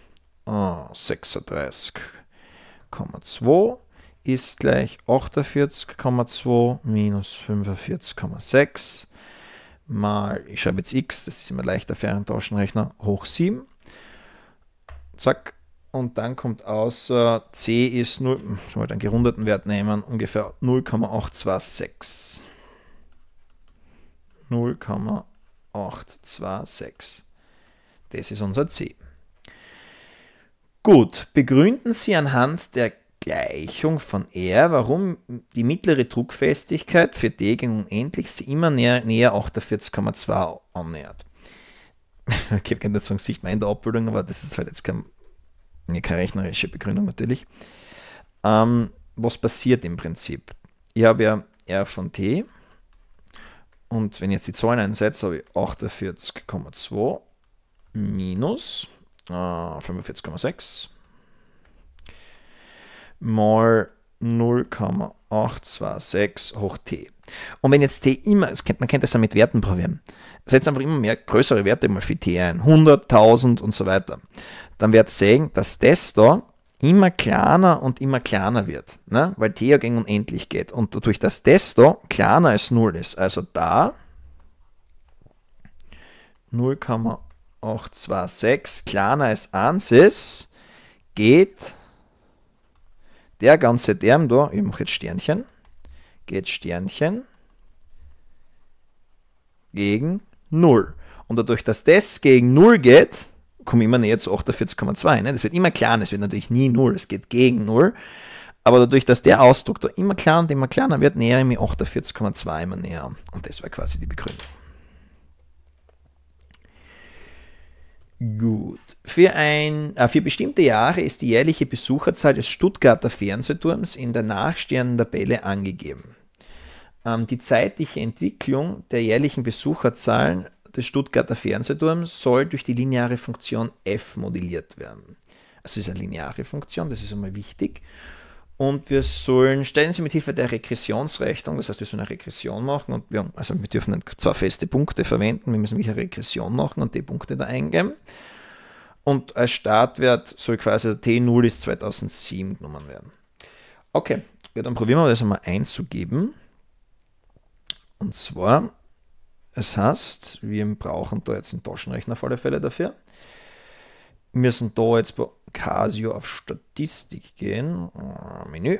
ah, 36,2 ist gleich 48,2 minus 45,6 mal, ich schreibe jetzt x, das ist immer leichter für einen Taschenrechner, hoch 7. Zack. Und dann kommt aus, äh, c ist 0, hm, ich wollte einen gerundeten Wert nehmen, ungefähr 0,826. 0,826. Das ist unser C. Gut, begründen Sie anhand der Gleichung von R, warum die mittlere Druckfestigkeit für D gegen unendlich sich immer näher, näher 48,2 annähert. ich habe keine sagen, sieht man in der Abbildung, aber das ist halt jetzt kein, keine rechnerische Begründung natürlich. Ähm, was passiert im Prinzip? Ich habe ja R von T und wenn ich jetzt die Zahlen einsetze, habe ich 48,2 minus äh, 45,6 mal 0,826 hoch t. Und wenn jetzt t immer, man kennt das ja mit Werten probieren, setzt einfach immer mehr größere Werte mal für t ein, 100, 1000 und so weiter, dann wird ihr sehen, dass das da immer kleiner und immer kleiner wird, ne? weil t ja gegen unendlich geht und durch das desto kleiner als 0 ist. Also da 0,826 kleiner als 1 ist, geht der ganze Term da, ich mache jetzt Sternchen, geht Sternchen gegen 0. Und dadurch, dass das gegen 0 geht, komme immer näher zu 48,2. Ne? Das wird immer kleiner, es wird natürlich nie 0, es geht gegen 0. Aber dadurch, dass der Ausdruck da immer kleiner und immer kleiner wird, näher ich mich 48,2 immer näher Und das war quasi die Begründung. Gut. Für, ein, äh, für bestimmte Jahre ist die jährliche Besucherzahl des Stuttgarter Fernsehturms in der nachstehenden Tabelle angegeben. Ähm, die zeitliche Entwicklung der jährlichen Besucherzahlen des Stuttgarter Fernsehturms soll durch die lineare Funktion f modelliert werden. Also es ist eine lineare Funktion, das ist einmal wichtig. Und wir sollen, stellen Sie mit Hilfe der Regressionsrechnung, das heißt, wir sollen eine Regression machen und wir, also wir dürfen zwar feste Punkte verwenden, wir müssen nämlich eine Regression machen und die Punkte da eingeben. Und als Startwert soll quasi T0 ist 2007 genommen werden. Okay, ja, dann probieren wir das einmal einzugeben. Und zwar das heißt, wir brauchen da jetzt einen Taschenrechner auf alle Fälle dafür. Wir müssen da jetzt bei Casio auf Statistik gehen. Ah, Menü,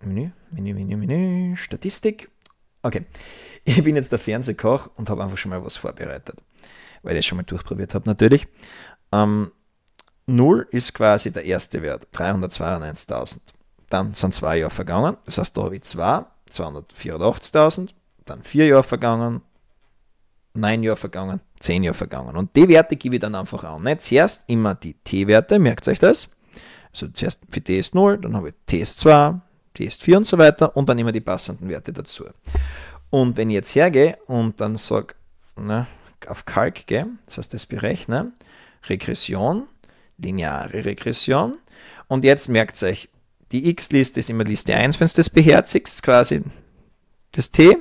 Menü, Menü, Menü, Menü, Statistik. Okay, ich bin jetzt der Fernsehkoch und habe einfach schon mal was vorbereitet, weil ich das schon mal durchprobiert habe natürlich. Ähm, 0 ist quasi der erste Wert, 392.000. Dann sind zwei Jahre vergangen, das heißt, da habe ich 2, 284.000, dann vier Jahre vergangen, neun Jahre vergangen, zehn Jahre vergangen. Und die Werte gebe ich dann einfach an. Ne? Zuerst immer die T-Werte, merkt euch das. Also zuerst für T ist 0, dann habe ich T ist 2, T ist 4 und so weiter und dann immer die passenden Werte dazu. Und wenn ich jetzt hergehe und dann sage, ne, auf Kalk gehe, das heißt das berechnen, Regression, lineare Regression. Und jetzt merkt euch, die X-Liste ist immer Liste 1, wenn es das beherzigt, quasi das T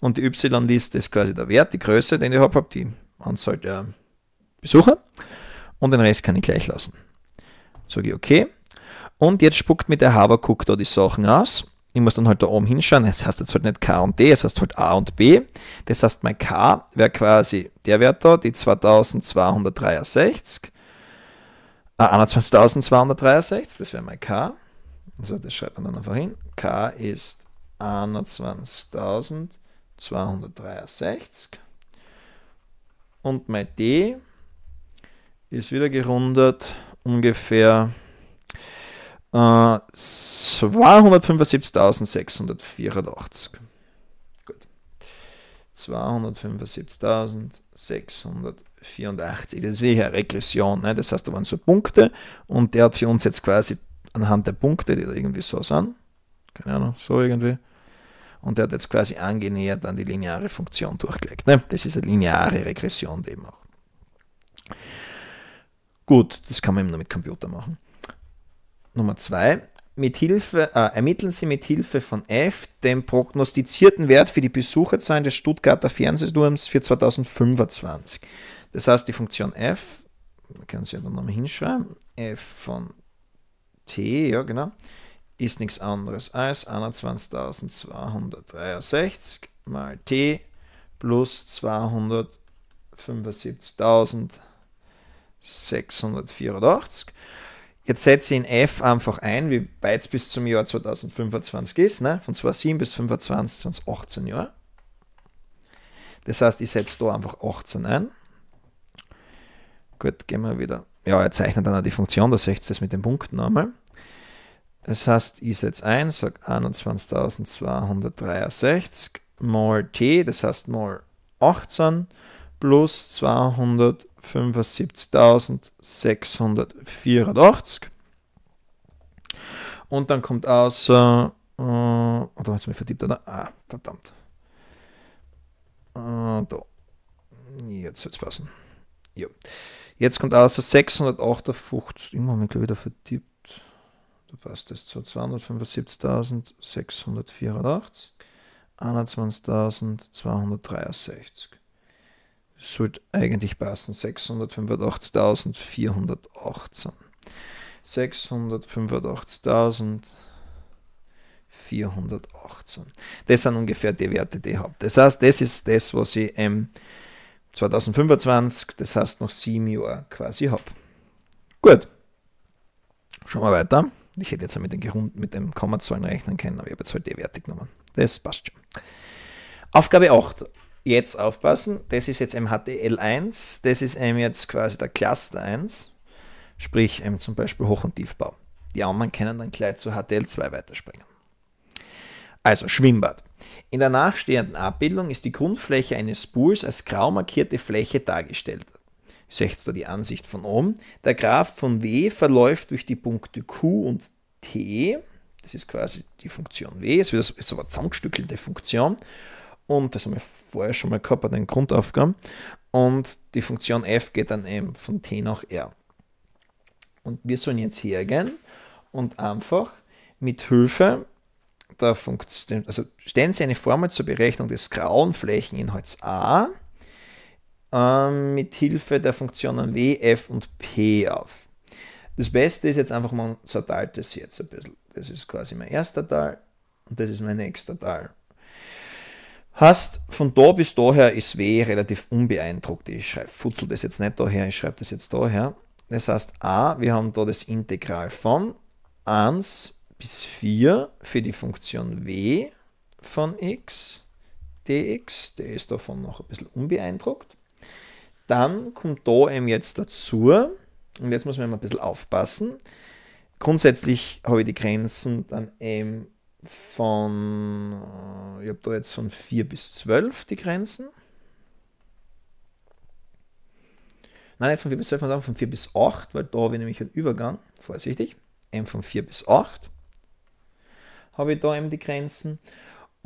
und die Y-List ist quasi der Wert, die Größe, den ich habe, hab, die Anzahl der Besucher und den Rest kann ich gleich lassen. Sage ich okay. Und jetzt spuckt mir der Habercook da die Sachen aus. Ich muss dann halt da oben hinschauen. Das heißt jetzt halt nicht K und D, es das heißt halt A und B. Das heißt, mein K wäre quasi der Wert da, die 2263. Ah, 21.263, das wäre mein K. Also das schreibt man dann einfach hin. K ist 21.000. 263 und mein D ist wieder gerundet ungefähr äh, 275.684. Gut. 275.684. Das ist wie eine Regression. Ne? Das heißt, da waren so Punkte und der hat für uns jetzt quasi anhand der Punkte, die da irgendwie so sind, keine Ahnung, so irgendwie, und er hat jetzt quasi angenähert an die lineare Funktion durchgelegt. Ne? Das ist eine lineare Regression eben auch. Gut, das kann man eben nur mit Computer machen. Nummer zwei, mit Hilfe, äh, ermitteln Sie mit Hilfe von F den prognostizierten Wert für die Besucherzahlen des Stuttgarter Fernsehturms für 2025. Das heißt, die Funktion F, man kann sie ja dann nochmal hinschreiben, F von t, ja genau, ist nichts anderes als 21.263 mal t plus 275.684. Jetzt setze ich in f einfach ein, wie weit es bis zum Jahr 2025 ist, ne? von 2007 bis 25 sind es 18 Jahre. Das heißt, ich setze da einfach 18 ein. Gut, gehen wir wieder. Ja, er zeichnet dann auch die Funktion, da seht ihr das mit den Punkten nochmal. Das heißt, ich setze ein, sage 21.263 mal t, das heißt mal 18 plus 275.684. Und dann kommt aus, äh, oder hat es mich vertippt, oder? Ah, verdammt. Äh, da. Jetzt soll es passen. Ja. Jetzt kommt aus 658, immer habe ich wieder vertippt. Da passt es zu 275.684, 21.263. Das sollte eigentlich passen, 685.418. 685.418. Das sind ungefähr die Werte, die ich habe. Das heißt, das ist das, was ich im 2025, das heißt noch sieben Jahre quasi habe. Gut, schauen wir weiter. Ich hätte jetzt mit dem, mit dem Kommazahlen rechnen können, aber ich habe jetzt halt die Werte genommen. Das passt schon. Aufgabe 8. Jetzt aufpassen, das ist jetzt MHTL1, das ist eben jetzt quasi der Cluster 1, sprich einem zum Beispiel Hoch- und Tiefbau. Die Aumann können dann gleich zu HTL2 weiterspringen. Also Schwimmbad. In der nachstehenden Abbildung ist die Grundfläche eines Pools als grau markierte Fläche dargestellt seht da die Ansicht von oben. Der Graph von W verläuft durch die Punkte Q und T. Das ist quasi die Funktion W. Es ist aber eine zusammengestückelte Funktion. Und das haben wir vorher schon mal gehabt bei den Grundaufgaben. Und die Funktion f geht dann eben von t nach r. Und wir sollen jetzt hergehen und einfach mit Hilfe der Funktion, also stellen Sie eine Formel zur Berechnung des grauen Flächeninhalts a ähm, mit Hilfe der Funktionen W, F und P auf. Das Beste ist jetzt einfach, mal, zerteilt das jetzt ein bisschen. Das ist quasi mein erster Teil und das ist mein nächster Teil. Hast von da bis daher ist W relativ unbeeindruckt. Ich schreibe, futzel das jetzt nicht daher, ich schreibe das jetzt daher. Das heißt A, wir haben da das Integral von 1 bis 4 für die Funktion W von x dx, der ist davon noch ein bisschen unbeeindruckt. Dann kommt da eben jetzt dazu, und jetzt muss man mal ein bisschen aufpassen. Grundsätzlich habe ich die Grenzen dann eben von, äh, ich habe da jetzt von 4 bis 12 die Grenzen. Nein, nicht von 4 bis 12, sondern von 4 bis 8, weil da habe ich nämlich einen Übergang, vorsichtig, eben von 4 bis 8 habe ich da eben die Grenzen.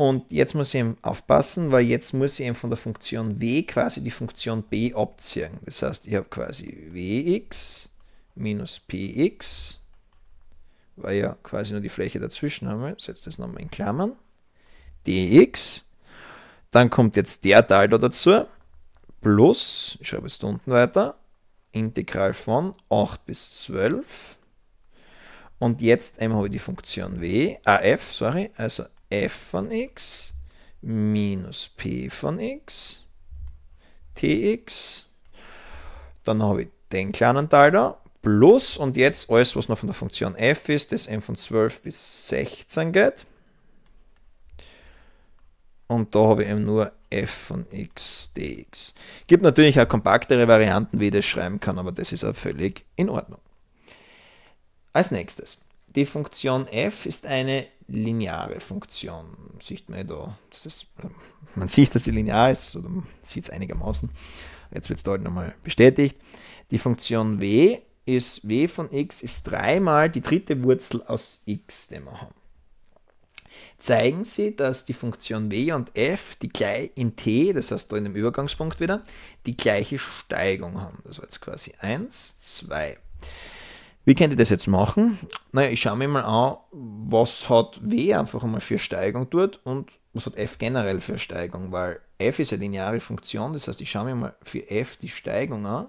Und jetzt muss ich eben aufpassen, weil jetzt muss ich eben von der Funktion w quasi die Funktion b abziehen. Das heißt, ich habe quasi wx minus px, weil ja quasi nur die Fläche dazwischen haben wir, setze das nochmal in Klammern, dx, dann kommt jetzt der Teil da dazu, plus, ich schreibe jetzt unten weiter, Integral von 8 bis 12 und jetzt eben habe ich die Funktion w, af, sorry, also f von x minus p von x tx. Dann habe ich den kleinen Teil da plus und jetzt alles, was noch von der Funktion f ist, das m von 12 bis 16 geht. Und da habe ich eben nur f von x dx. Gibt natürlich auch kompaktere Varianten, wie ich das schreiben kann, aber das ist auch völlig in Ordnung. Als nächstes. Die Funktion f ist eine lineare Funktion. Sieht man da, das ist, äh, man sieht, dass sie linear ist, oder man sieht es einigermaßen. Jetzt wird es dort nochmal bestätigt. Die Funktion w ist w von x ist 3 mal die dritte Wurzel aus x, den wir haben. Zeigen Sie, dass die Funktion w und f die gleich in t, das heißt da in dem Übergangspunkt wieder, die gleiche Steigung haben. Das war jetzt quasi 1, 2. Wie könnte ich das jetzt machen? Naja, ich schaue mir mal an, was hat W einfach einmal für Steigung dort und was hat F generell für Steigung, weil F ist eine lineare Funktion, das heißt, ich schaue mir mal für F die Steigung an,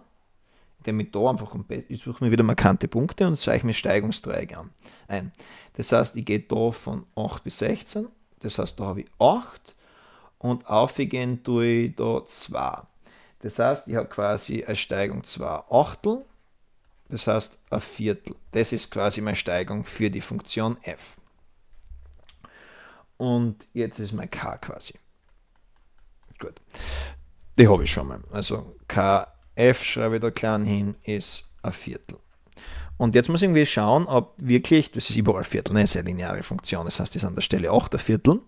damit da einfach, ein ich suche mir wieder markante Punkte und zeige mir Steigungsdreieck an, ein. Das heißt, ich gehe da von 8 bis 16, das heißt, da habe ich 8 und aufgehend tue ich da 2. Das heißt, ich habe quasi eine Steigung 2 Achtel das heißt, ein Viertel. Das ist quasi meine Steigung für die Funktion f. Und jetzt ist mein k quasi. Gut. Die habe ich schon mal. Also kf schreibe ich da klein hin, ist ein Viertel. Und jetzt muss ich irgendwie schauen, ob wirklich, das ist überall Viertel, ne? das ist eine lineare Funktion, das heißt, das ist an der Stelle auch der Viertel.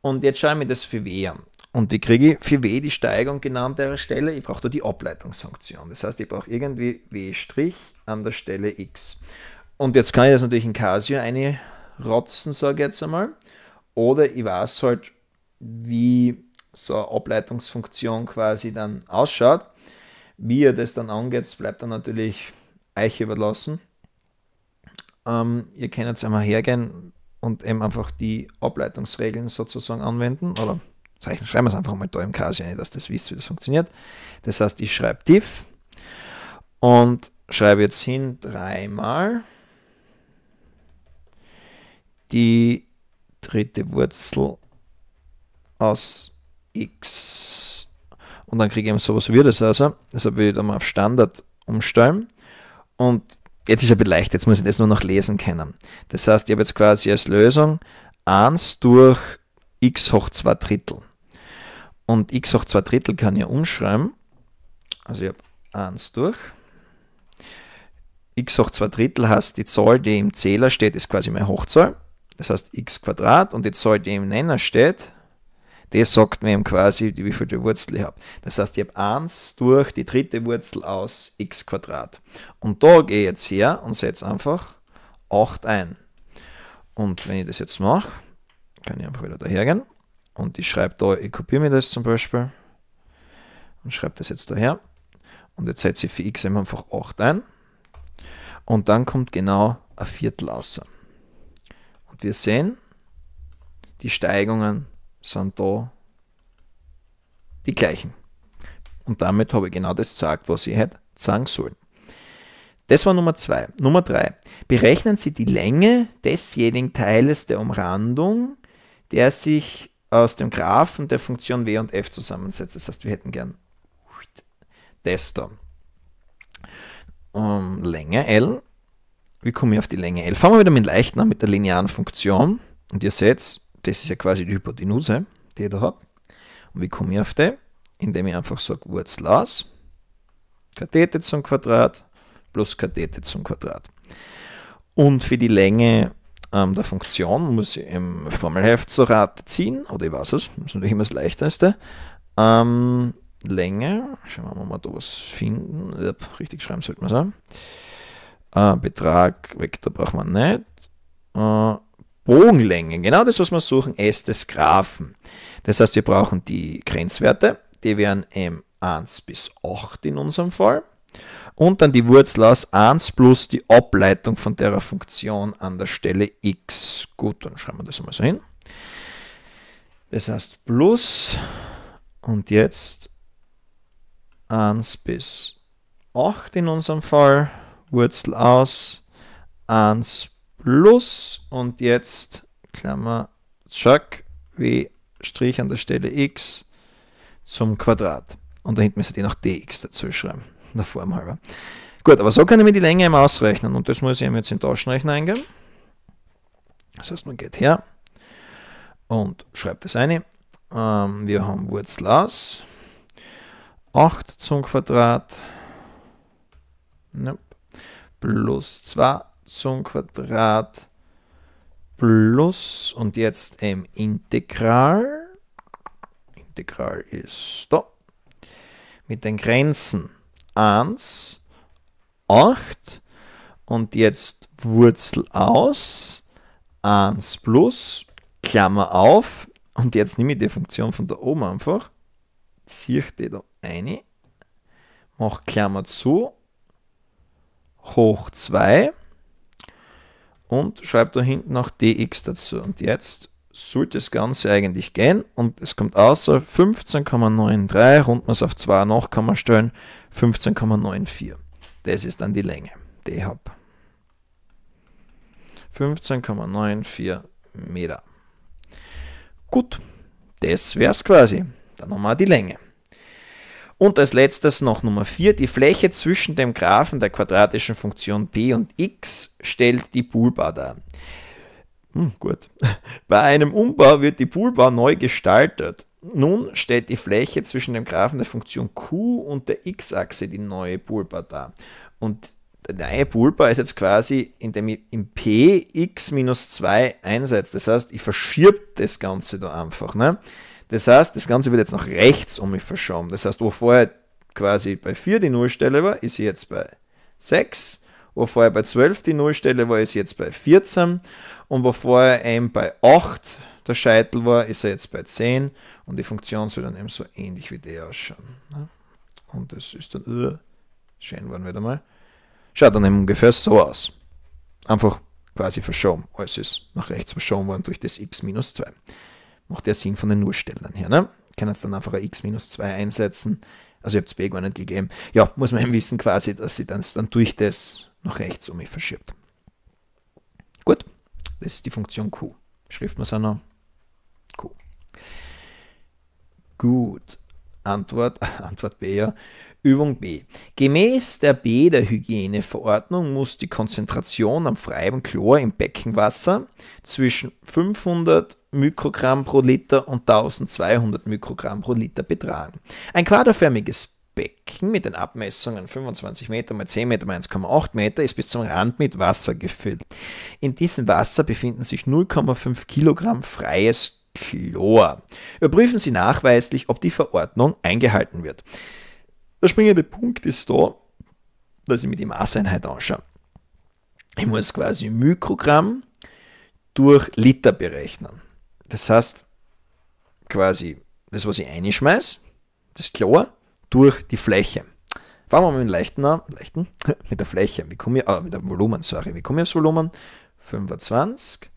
Und jetzt schaue ich mir das für w an. Und wie kriege ich für W die Steigung genau an der Stelle? Ich brauche da die Ableitungsfunktion. Das heißt, ich brauche irgendwie W' an der Stelle x. Und jetzt kann ich das natürlich in Casio einrotzen, sage ich jetzt einmal. Oder ich weiß halt, wie so eine Ableitungsfunktion quasi dann ausschaut. Wie ihr das dann angeht, bleibt dann natürlich euch überlassen. Ähm, ihr könnt jetzt einmal hergehen und eben einfach die Ableitungsregeln sozusagen anwenden oder Zeichen, schreiben wir es einfach mal da im Casio, dass das wisst, wie das funktioniert. Das heißt, ich schreibe div und schreibe jetzt hin dreimal die dritte Wurzel aus x und dann kriege ich eben sowas wie das also. Deshalb will ich da mal auf Standard umstellen und jetzt ist es er leicht, jetzt muss ich das nur noch lesen können. Das heißt, ich habe jetzt quasi als Lösung 1 durch x hoch 2 Drittel. Und x hoch 2 Drittel kann ich umschreiben. Also ich habe 1 durch. x hoch 2 Drittel heißt, die Zahl, die im Zähler steht, ist quasi meine Hochzahl. Das heißt x Quadrat und die Zahl, die im Nenner steht, das sagt mir eben quasi, wie viel die Wurzel ich habe. Das heißt, ich habe 1 durch die dritte Wurzel aus x Quadrat. Und da gehe ich jetzt her und setze einfach 8 ein. Und wenn ich das jetzt mache, kann ich einfach wieder daher gehen und ich schreibe da, ich kopiere mir das zum Beispiel und schreibe das jetzt daher und jetzt setze ich für x einfach 8 ein und dann kommt genau ein Viertel außer. Und wir sehen, die Steigungen sind da die gleichen. Und damit habe ich genau das gesagt, was ich hätte sagen sollen. Das war Nummer 2. Nummer 3. Berechnen Sie die Länge desjenigen Teiles der Umrandung, der sich aus dem Graphen der Funktion w und f zusammensetzt. Das heißt, wir hätten gern das da. Um, ähm, Länge L. Wie komme ich auf die Länge L? Fangen wir wieder mit leichten an, mit der linearen Funktion. Und ihr seht, das ist ja quasi die Hypotenuse, die ich da habe. Und wie komme ich auf die? Indem ich einfach sage, Wurzel aus, Kathete zum Quadrat plus Kathete zum Quadrat. Und für die Länge ähm, der Funktion muss ich im Formelheft so Rate ziehen, oder ich weiß es, das ist natürlich immer das Leichteste. Ähm, Länge, schauen wir mal, ob wir da was finden. Ja, richtig schreiben sollte man sagen. Äh, ah, Betrag, Vektor braucht man nicht. Äh, Bogenlänge, genau das, was wir suchen, S des Graphen. Das heißt, wir brauchen die Grenzwerte, die wären M1 bis 8 in unserem Fall und dann die Wurzel aus 1 plus die Ableitung von der Funktion an der Stelle x. Gut, dann schreiben wir das mal so hin. Das heißt plus und jetzt 1 bis 8 in unserem Fall, Wurzel aus, 1 plus und jetzt Klammer zack, w Strich an der Stelle x zum Quadrat. Und da hinten müsst ihr noch dx dazu schreiben der Form halber. Gut, aber so kann ich mir die Länge eben ausrechnen und das muss ich eben jetzt in den Taschenrechner eingeben. Das heißt, man geht her und schreibt das eine. Ähm, wir haben Wurzel aus 8 zum Quadrat plus 2 zum Quadrat plus und jetzt im Integral. Integral ist da mit den Grenzen 1, 8 und jetzt Wurzel aus, 1 plus, Klammer auf und jetzt nehme ich die Funktion von da oben einfach, ziehe die da rein, mache Klammer zu, hoch 2 und schreibe da hinten noch dx dazu. Und jetzt sollte das Ganze eigentlich gehen und es kommt außer 15,93, runden wir es auf 2 nach, kann man stellen, 15,94. Das ist dann die Länge, die ich habe. 15,94 Meter. Gut, das wäre es quasi. Dann nochmal die Länge. Und als letztes noch Nummer 4. Die Fläche zwischen dem Graphen der quadratischen Funktion p und x stellt die Poolbar dar. Hm, gut. Bei einem Umbau wird die Poolbar neu gestaltet. Nun stellt die Fläche zwischen dem Graphen der Funktion q und der x-Achse die neue Pulpa dar. Und der neue Pulpa ist jetzt quasi indem ich im p x minus 2 einsetze. Das heißt, ich verschiebe das Ganze da einfach. Ne? Das heißt, das Ganze wird jetzt nach rechts um mich verschoben. Das heißt, wo vorher quasi bei 4 die Nullstelle war, ist sie jetzt bei 6. Wo vorher bei 12 die Nullstelle war, ist sie jetzt bei 14. Und wo vorher m bei 8 der Scheitel war, ist er jetzt bei 10 und die Funktion soll dann eben so ähnlich wie der ausschauen. Ne? Und das ist dann, uh, schön waren wieder mal. Schaut dann eben ungefähr so aus. Einfach quasi verschoben. Alles ist nach rechts verschoben worden durch das x 2. Macht ja Sinn von den Nullstellern her. Ne? Kann jetzt dann einfach ein x 2 einsetzen. Also ich habe es B gar nicht gegeben. Ja, muss man eben wissen quasi, dass sie dann, dann durch das nach rechts um mich verschiebt. Gut, das ist die Funktion Q. Schrift muss auch noch Cool. Gut. Antwort, Antwort B, ja. Übung B. Gemäß der Bäderhygieneverordnung muss die Konzentration am freien Chlor im Beckenwasser zwischen 500 Mikrogramm pro Liter und 1200 Mikrogramm pro Liter betragen. Ein quaderförmiges Becken mit den Abmessungen 25 Meter mal 10 Meter mal 1,8 Meter ist bis zum Rand mit Wasser gefüllt. In diesem Wasser befinden sich 0,5 Kilogramm freies Chlor. Chlor. Überprüfen Sie nachweislich, ob die Verordnung eingehalten wird. Der springende Punkt ist da, dass ich mir die Maßeinheit anschaue. Ich muss quasi Mikrogramm durch Liter berechnen. Das heißt, quasi das, was ich einschmeiße, das Chlor, durch die Fläche. Fangen wir mal mit dem leichten an, leichten, mit der Fläche. Wie komme ich, ah, mit dem Volumen, sorry, wie komme ich aufs Volumen? 25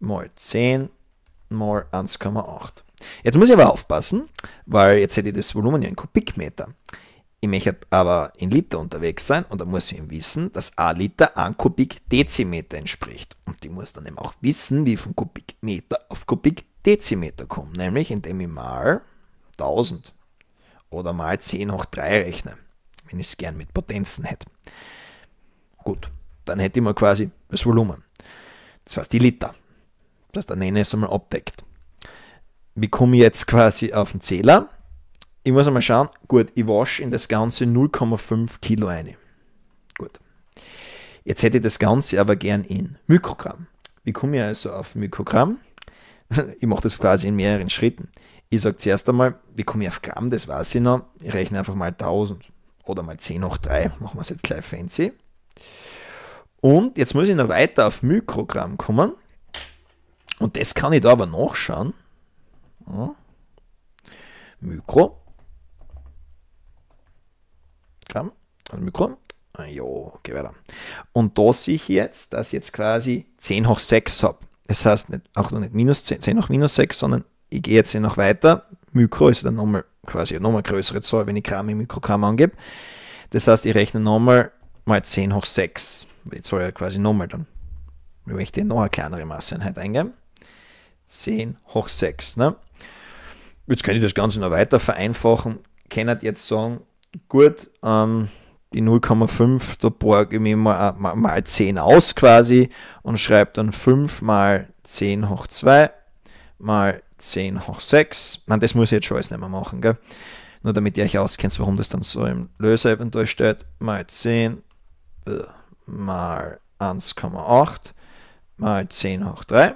mal 10 mal 1,8. Jetzt muss ich aber aufpassen, weil jetzt hätte ich das Volumen ja in Kubikmeter. Ich möchte aber in Liter unterwegs sein und da muss ich eben wissen, dass a Liter an Kubikdezimeter entspricht. Und ich muss dann eben auch wissen, wie ich von Kubikmeter auf Kubikdezimeter komme, nämlich indem ich mal 1000 oder mal 10 hoch 3 rechne, wenn ich es gern mit Potenzen hätte. Gut, dann hätte ich mal quasi das Volumen. Das heißt die Liter dass der Nenner es einmal abdeckt. Wie komme ich jetzt quasi auf den Zähler? Ich muss einmal schauen, gut, ich wasche in das Ganze 0,5 Kilo ein. Gut. Jetzt hätte ich das Ganze aber gern in Mikrogramm. Wie komme ich also auf Mikrogramm? Ich mache das quasi in mehreren Schritten. Ich sage zuerst einmal, wie komme ich auf Gramm, das weiß ich noch. Ich rechne einfach mal 1000 oder mal 10 hoch 3, machen wir es jetzt gleich fancy. Und jetzt muss ich noch weiter auf Mikrogramm kommen. Und das kann ich da aber nachschauen. Ja. Mikro. Gramm. Also Mikro. Ah, jo, geh weiter. Und da sehe ich jetzt, dass ich jetzt quasi 10 hoch 6 habe. Das heißt nicht, auch noch nicht minus 10, 10 hoch minus 6, sondern ich gehe jetzt hier noch weiter. Mikro ist dann nochmal quasi eine nochmal größere Zahl, wenn ich Gramm im Mikrogramm angebe. Das heißt, ich rechne nochmal mal 10 hoch 6. Jetzt soll ja quasi nochmal dann. Ich möchte noch eine kleinere Maßeinheit eingeben. 10 hoch 6. Ne? Jetzt kann ich das Ganze noch weiter vereinfachen. Könnt jetzt sagen, gut, ähm, die 0,5, da borge ich mir äh, mal, mal 10 aus quasi und schreibe dann 5 mal 10 hoch 2 mal 10 hoch 6. Man, das muss ich jetzt schon alles nicht mehr machen, gell? Nur damit ihr euch auskennt, warum das dann so im Löser eventuell steht. Mal 10 äh, mal 1,8 mal 10 hoch 3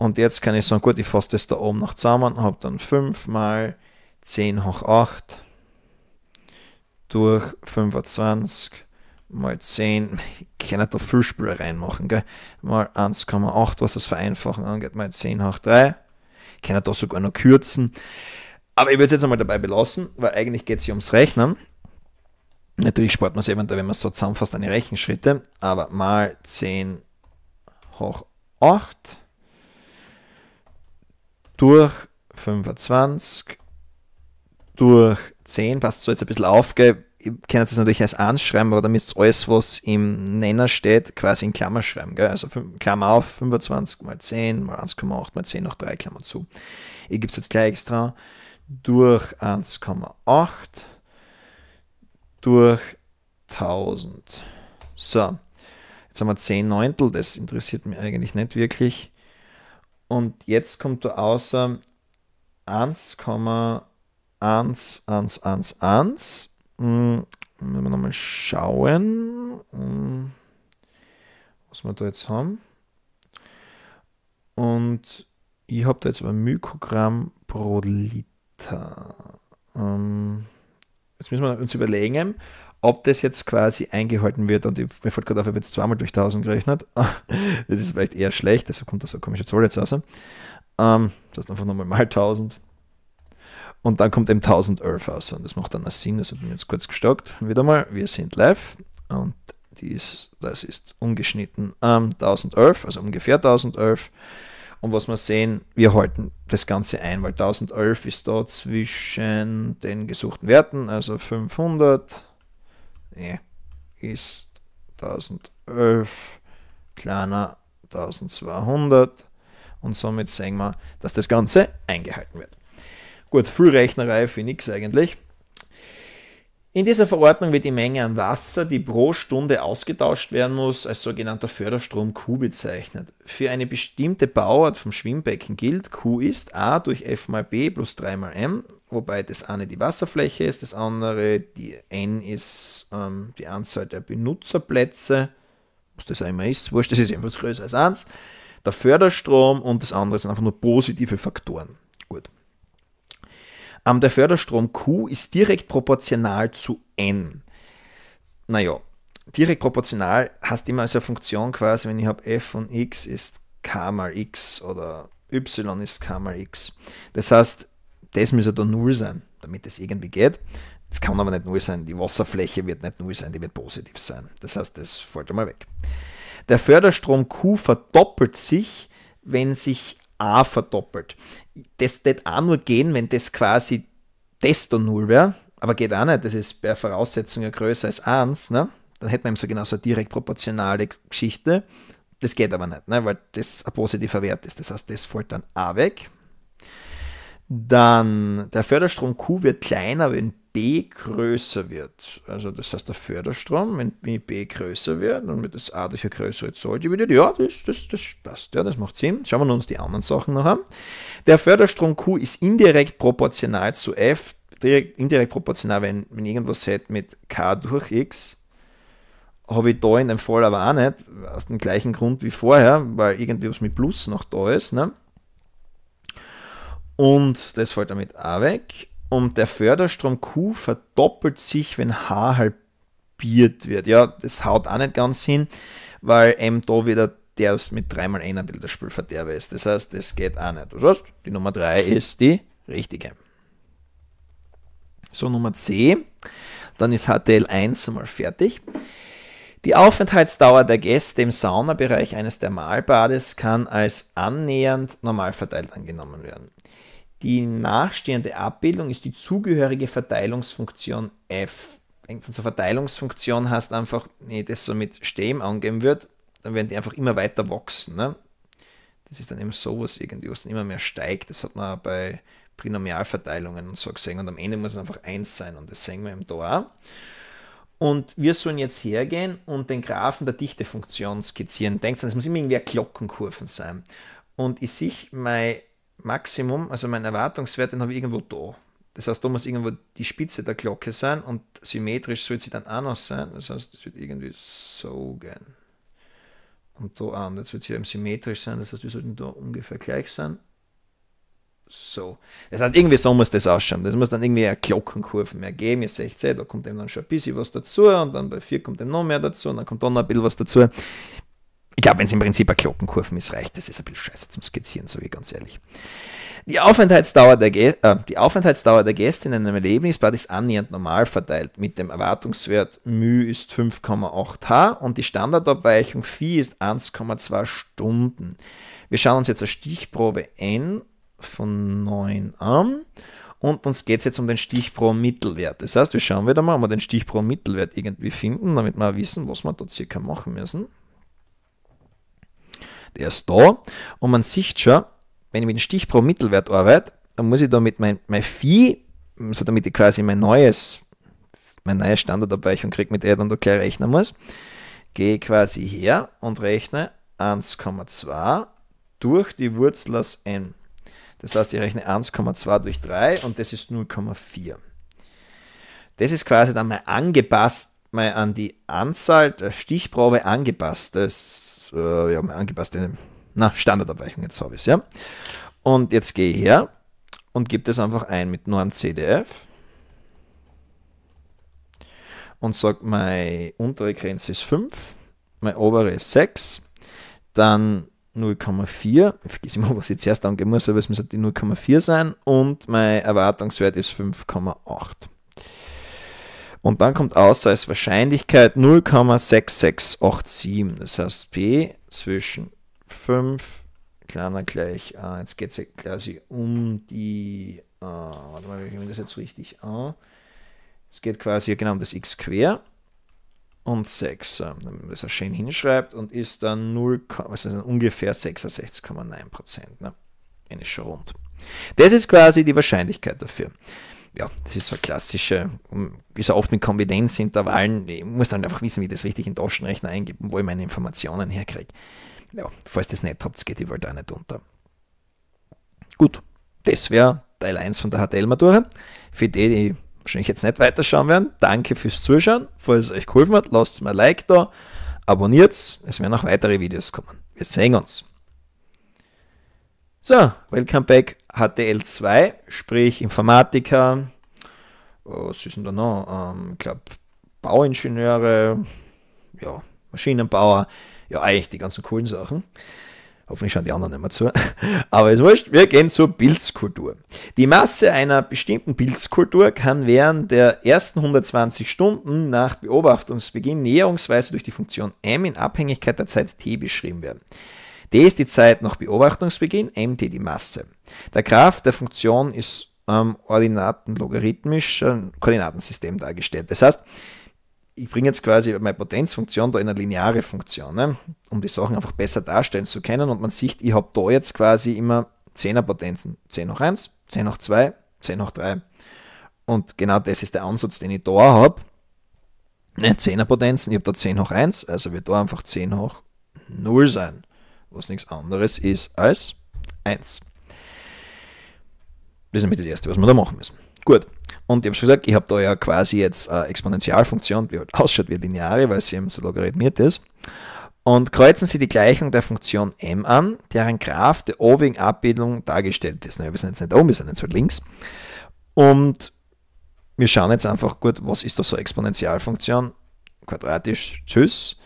und jetzt kann ich sagen, gut, ich fasse das da oben noch zusammen, habe dann 5 mal 10 hoch 8 durch 25 mal 10, ich kann da viel Spüler reinmachen, gell? mal 1,8, was das Vereinfachen angeht, mal 10 hoch 3, ich kann da sogar noch kürzen. Aber ich würde es jetzt einmal dabei belassen, weil eigentlich geht es hier ums Rechnen. Natürlich spart man es eventuell, wenn man es so zusammenfasst, eine Rechenschritte, aber mal 10 hoch 8 durch 25 durch 10. Passt so jetzt ein bisschen auf, gell? Ihr könnt es natürlich als anschreiben, aber dann müsst ihr alles, was im Nenner steht, quasi in Klammer schreiben. Gell? Also Klammer auf, 25 mal 10 mal 1,8 mal 10 noch 3 Klammer zu. Ich gebe es jetzt gleich extra durch 1,8 durch 1000. So, jetzt haben wir 10 Neuntel, das interessiert mich eigentlich nicht wirklich. Und jetzt kommt da außer 1,1111. Hm, wenn wir nochmal schauen, hm, was wir da jetzt haben. Und ich habe da jetzt aber Mikrogramm pro Liter. Ähm, jetzt müssen wir uns überlegen, ob das jetzt quasi eingehalten wird, und ich, mir fällt gerade auf, ich habe jetzt zweimal durch 1000 gerechnet, das ist vielleicht eher schlecht, deshalb also kommt das so komische Zahl jetzt raus. Ne? Ähm, das ist einfach nochmal mal 1000. Und dann kommt eben 1011 raus und das macht dann Sinn, das also, hat mir jetzt kurz gestockt. Wieder mal, wir sind live und dies, das ist ungeschnitten ähm, 1011, also ungefähr 1011. Und was wir sehen, wir halten das Ganze ein, weil 1011 ist da zwischen den gesuchten Werten, also 500, nee, ist 1011 kleiner 1200 und somit sehen wir, dass das Ganze eingehalten wird. Gut, viel Rechnerei für nichts eigentlich. In dieser Verordnung wird die Menge an Wasser, die pro Stunde ausgetauscht werden muss, als sogenannter Förderstrom Q bezeichnet. Für eine bestimmte Bauart vom Schwimmbecken gilt, Q ist A durch F mal B plus 3 mal M, wobei das eine die Wasserfläche ist, das andere die N ist ähm, die Anzahl der Benutzerplätze, was das auch immer ist, wurscht, das ist jedenfalls größer als 1, der Förderstrom und das andere sind einfach nur positive Faktoren. Ähm, der Förderstrom Q ist direkt proportional zu N. Naja, direkt proportional hast immer als eine Funktion quasi, wenn ich habe f von x ist k mal x oder y ist k mal x. Das heißt, das müsste da 0 sein, damit das irgendwie geht. Das kann aber nicht 0 sein. Die Wasserfläche wird nicht 0 sein, die wird positiv sein. Das heißt, das fällt einmal weg. Der Förderstrom Q verdoppelt sich, wenn sich a verdoppelt. Das wird auch nur gehen, wenn das quasi desto 0 wäre, aber geht auch nicht, das ist per Voraussetzung ja größer als 1, ne? dann hätten wir eben so genau so eine direkt proportionale Geschichte. Das geht aber nicht, ne? weil das ein positiver Wert ist. Das heißt, das fällt dann a weg dann der Förderstrom Q wird kleiner, wenn B größer wird. Also das heißt, der Förderstrom, wenn B größer wird und mit das A durch eine größere Zahl dividiert, ja, das, das, das passt, ja, das macht Sinn. Schauen wir uns die anderen Sachen noch an. Der Förderstrom Q ist indirekt proportional zu F, direkt, indirekt proportional, wenn, wenn irgendwas hat mit K durch X, habe ich da in dem Fall aber auch nicht, aus dem gleichen Grund wie vorher, weil irgendwie was mit Plus noch da ist, ne? Und das fällt damit auch weg. Und der Förderstrom Q verdoppelt sich, wenn H halbiert wird. Ja, das haut auch nicht ganz hin, weil M da wieder der ist mit 3 mal 1 ein bisschen der Spielverderber ist. Das heißt, das geht auch nicht. Das heißt, die Nummer 3 ist die richtige. So, Nummer C. Dann ist HTL 1 einmal fertig. Die Aufenthaltsdauer der Gäste im Saunabereich eines Thermalbades kann als annähernd normal verteilt angenommen werden. Die nachstehende Abbildung ist die zugehörige Verteilungsfunktion f. Denkt an, so Verteilungsfunktion heißt einfach, nee, das so mit Stem angeben wird, dann werden die einfach immer weiter wachsen. Ne? Das ist dann eben sowas irgendwie, was dann immer mehr steigt. Das hat man auch bei Prinomialverteilungen und so gesehen. Und am Ende muss es einfach 1 sein und das sehen wir im da auch. Und wir sollen jetzt hergehen und den Graphen der Dichtefunktion skizzieren. Denkt an, es muss immer irgendwie Glockenkurven sein. Und ich sehe, mein Maximum, also mein Erwartungswert, den habe ich irgendwo da. Das heißt, da muss irgendwo die Spitze der Glocke sein und symmetrisch soll sie dann auch noch sein. Das heißt, das wird irgendwie so gehen. Und da an. das wird sie eben symmetrisch sein. Das heißt, wir sollten da ungefähr gleich sein. So. Das heißt, irgendwie so muss das ausschauen. Das muss dann irgendwie eine Glockenkurve mehr geben. Ihr seht, eh, da kommt eben dann schon ein bisschen was dazu und dann bei 4 kommt eben noch mehr dazu und dann kommt dann noch ein bisschen was dazu. Ich glaube, wenn es im Prinzip eine Glockenkurven ist, reicht das. ist ein bisschen scheiße zum Skizzieren, so wie ganz ehrlich. Die Aufenthaltsdauer, der äh, die Aufenthaltsdauer der Gäste in einem Erlebnisbad ist annähernd normal verteilt mit dem Erwartungswert μ ist 5,8 h und die Standardabweichung phi ist 1,2 Stunden. Wir schauen uns jetzt eine Stichprobe n von 9 an und uns geht es jetzt um den Stich Mittelwert. Das heißt, wir schauen wieder mal, ob wir den Stich Mittelwert irgendwie finden, damit wir wissen, was wir da circa machen müssen der ist da und man sieht schon, wenn ich mit dem Stich Mittelwert arbeite, dann muss ich damit mein, mein Vieh, also damit ich quasi mein neues, mein neue Standardabweichung kriege, mit der ich dann da gleich rechnen muss, gehe quasi her und rechne 1,2 durch die Wurzel aus n. Das heißt, ich rechne 1,2 durch 3 und das ist 0,4. Das ist quasi dann mal angepasst, mal an die Anzahl der Stichprobe angepasst. angepasstes und äh, ja, angepasste na, Standardabweichung, jetzt habe ich es, ja. Und jetzt gehe ich her und gebe das einfach ein mit Norm CDF und sage, meine untere Grenze ist 5, meine obere ist 6, dann 0,4, ich vergesse immer, was ich jetzt erst angeben muss, aber es müssen halt die 0,4 sein und mein Erwartungswert ist 5,8. Und dann kommt außer als Wahrscheinlichkeit 0,6687. Das heißt P zwischen 5 kleiner gleich, ah, jetzt geht es quasi um die, ah, warte mal, ich nehme das jetzt richtig an. es geht quasi genau um das x quer und 6, äh, wenn man das schön hinschreibt, und ist dann 0, also ungefähr 66,9 Prozent. Ne? Wenn ich schon rund. Das ist quasi die Wahrscheinlichkeit dafür ja, das ist so eine klassische, ähm, wie so oft mit Konfidenzintervallen. Ich muss dann einfach wissen, wie ich das richtig in den Taschenrechner eingebe und wo ich meine Informationen herkriege. Ja, falls ihr das nicht habt, geht die Welt auch nicht unter. Gut, das wäre Teil 1 von der HTL-Matura. Für die, die wahrscheinlich jetzt nicht weiterschauen werden, danke fürs Zuschauen. Falls es euch geholfen hat, lasst mir ein Like da, abonniert es, es werden auch weitere Videos kommen. Wir sehen uns. So, welcome back HTL 2, sprich Informatiker, was ist denn da noch? Ähm, ich glaube, Bauingenieure, ja, Maschinenbauer, ja, eigentlich die ganzen coolen Sachen. Hoffentlich schauen die anderen nicht mehr zu. Aber ist wurscht, wir gehen zur Pilzkultur. Die Masse einer bestimmten Pilzkultur kann während der ersten 120 Stunden nach Beobachtungsbeginn näherungsweise durch die Funktion m in Abhängigkeit der Zeit t beschrieben werden d ist die Zeit nach Beobachtungsbeginn, mt die Masse. Der Graph der Funktion ist ähm, ordinatenlogarithmisch, ein äh, Koordinatensystem dargestellt. Das heißt, ich bringe jetzt quasi meine Potenzfunktion da in eine lineare Funktion, ne? um die Sachen einfach besser darstellen zu können. Und man sieht, ich habe da jetzt quasi immer 10er Potenzen. 10 hoch 1, 10 hoch 2, 10 hoch 3. Und genau das ist der Ansatz, den ich da habe. Ne, 10er Potenzen, ich habe da 10 hoch 1, also wird da einfach 10 hoch 0 sein was nichts anderes ist als 1. Das ist nämlich das Erste, was wir da machen müssen. Gut, und ich habe schon gesagt, ich habe da ja quasi jetzt eine Exponentialfunktion, die halt ausschaut wie lineare, weil sie eben so logarithmiert ist. Und kreuzen Sie die Gleichung der Funktion m an, deren Graph der obigen Abbildung dargestellt ist. Naja, wir sind jetzt nicht oben, wir sind jetzt halt links. Und wir schauen jetzt einfach gut, was ist da so Exponentialfunktion? Quadratisch, tschüss,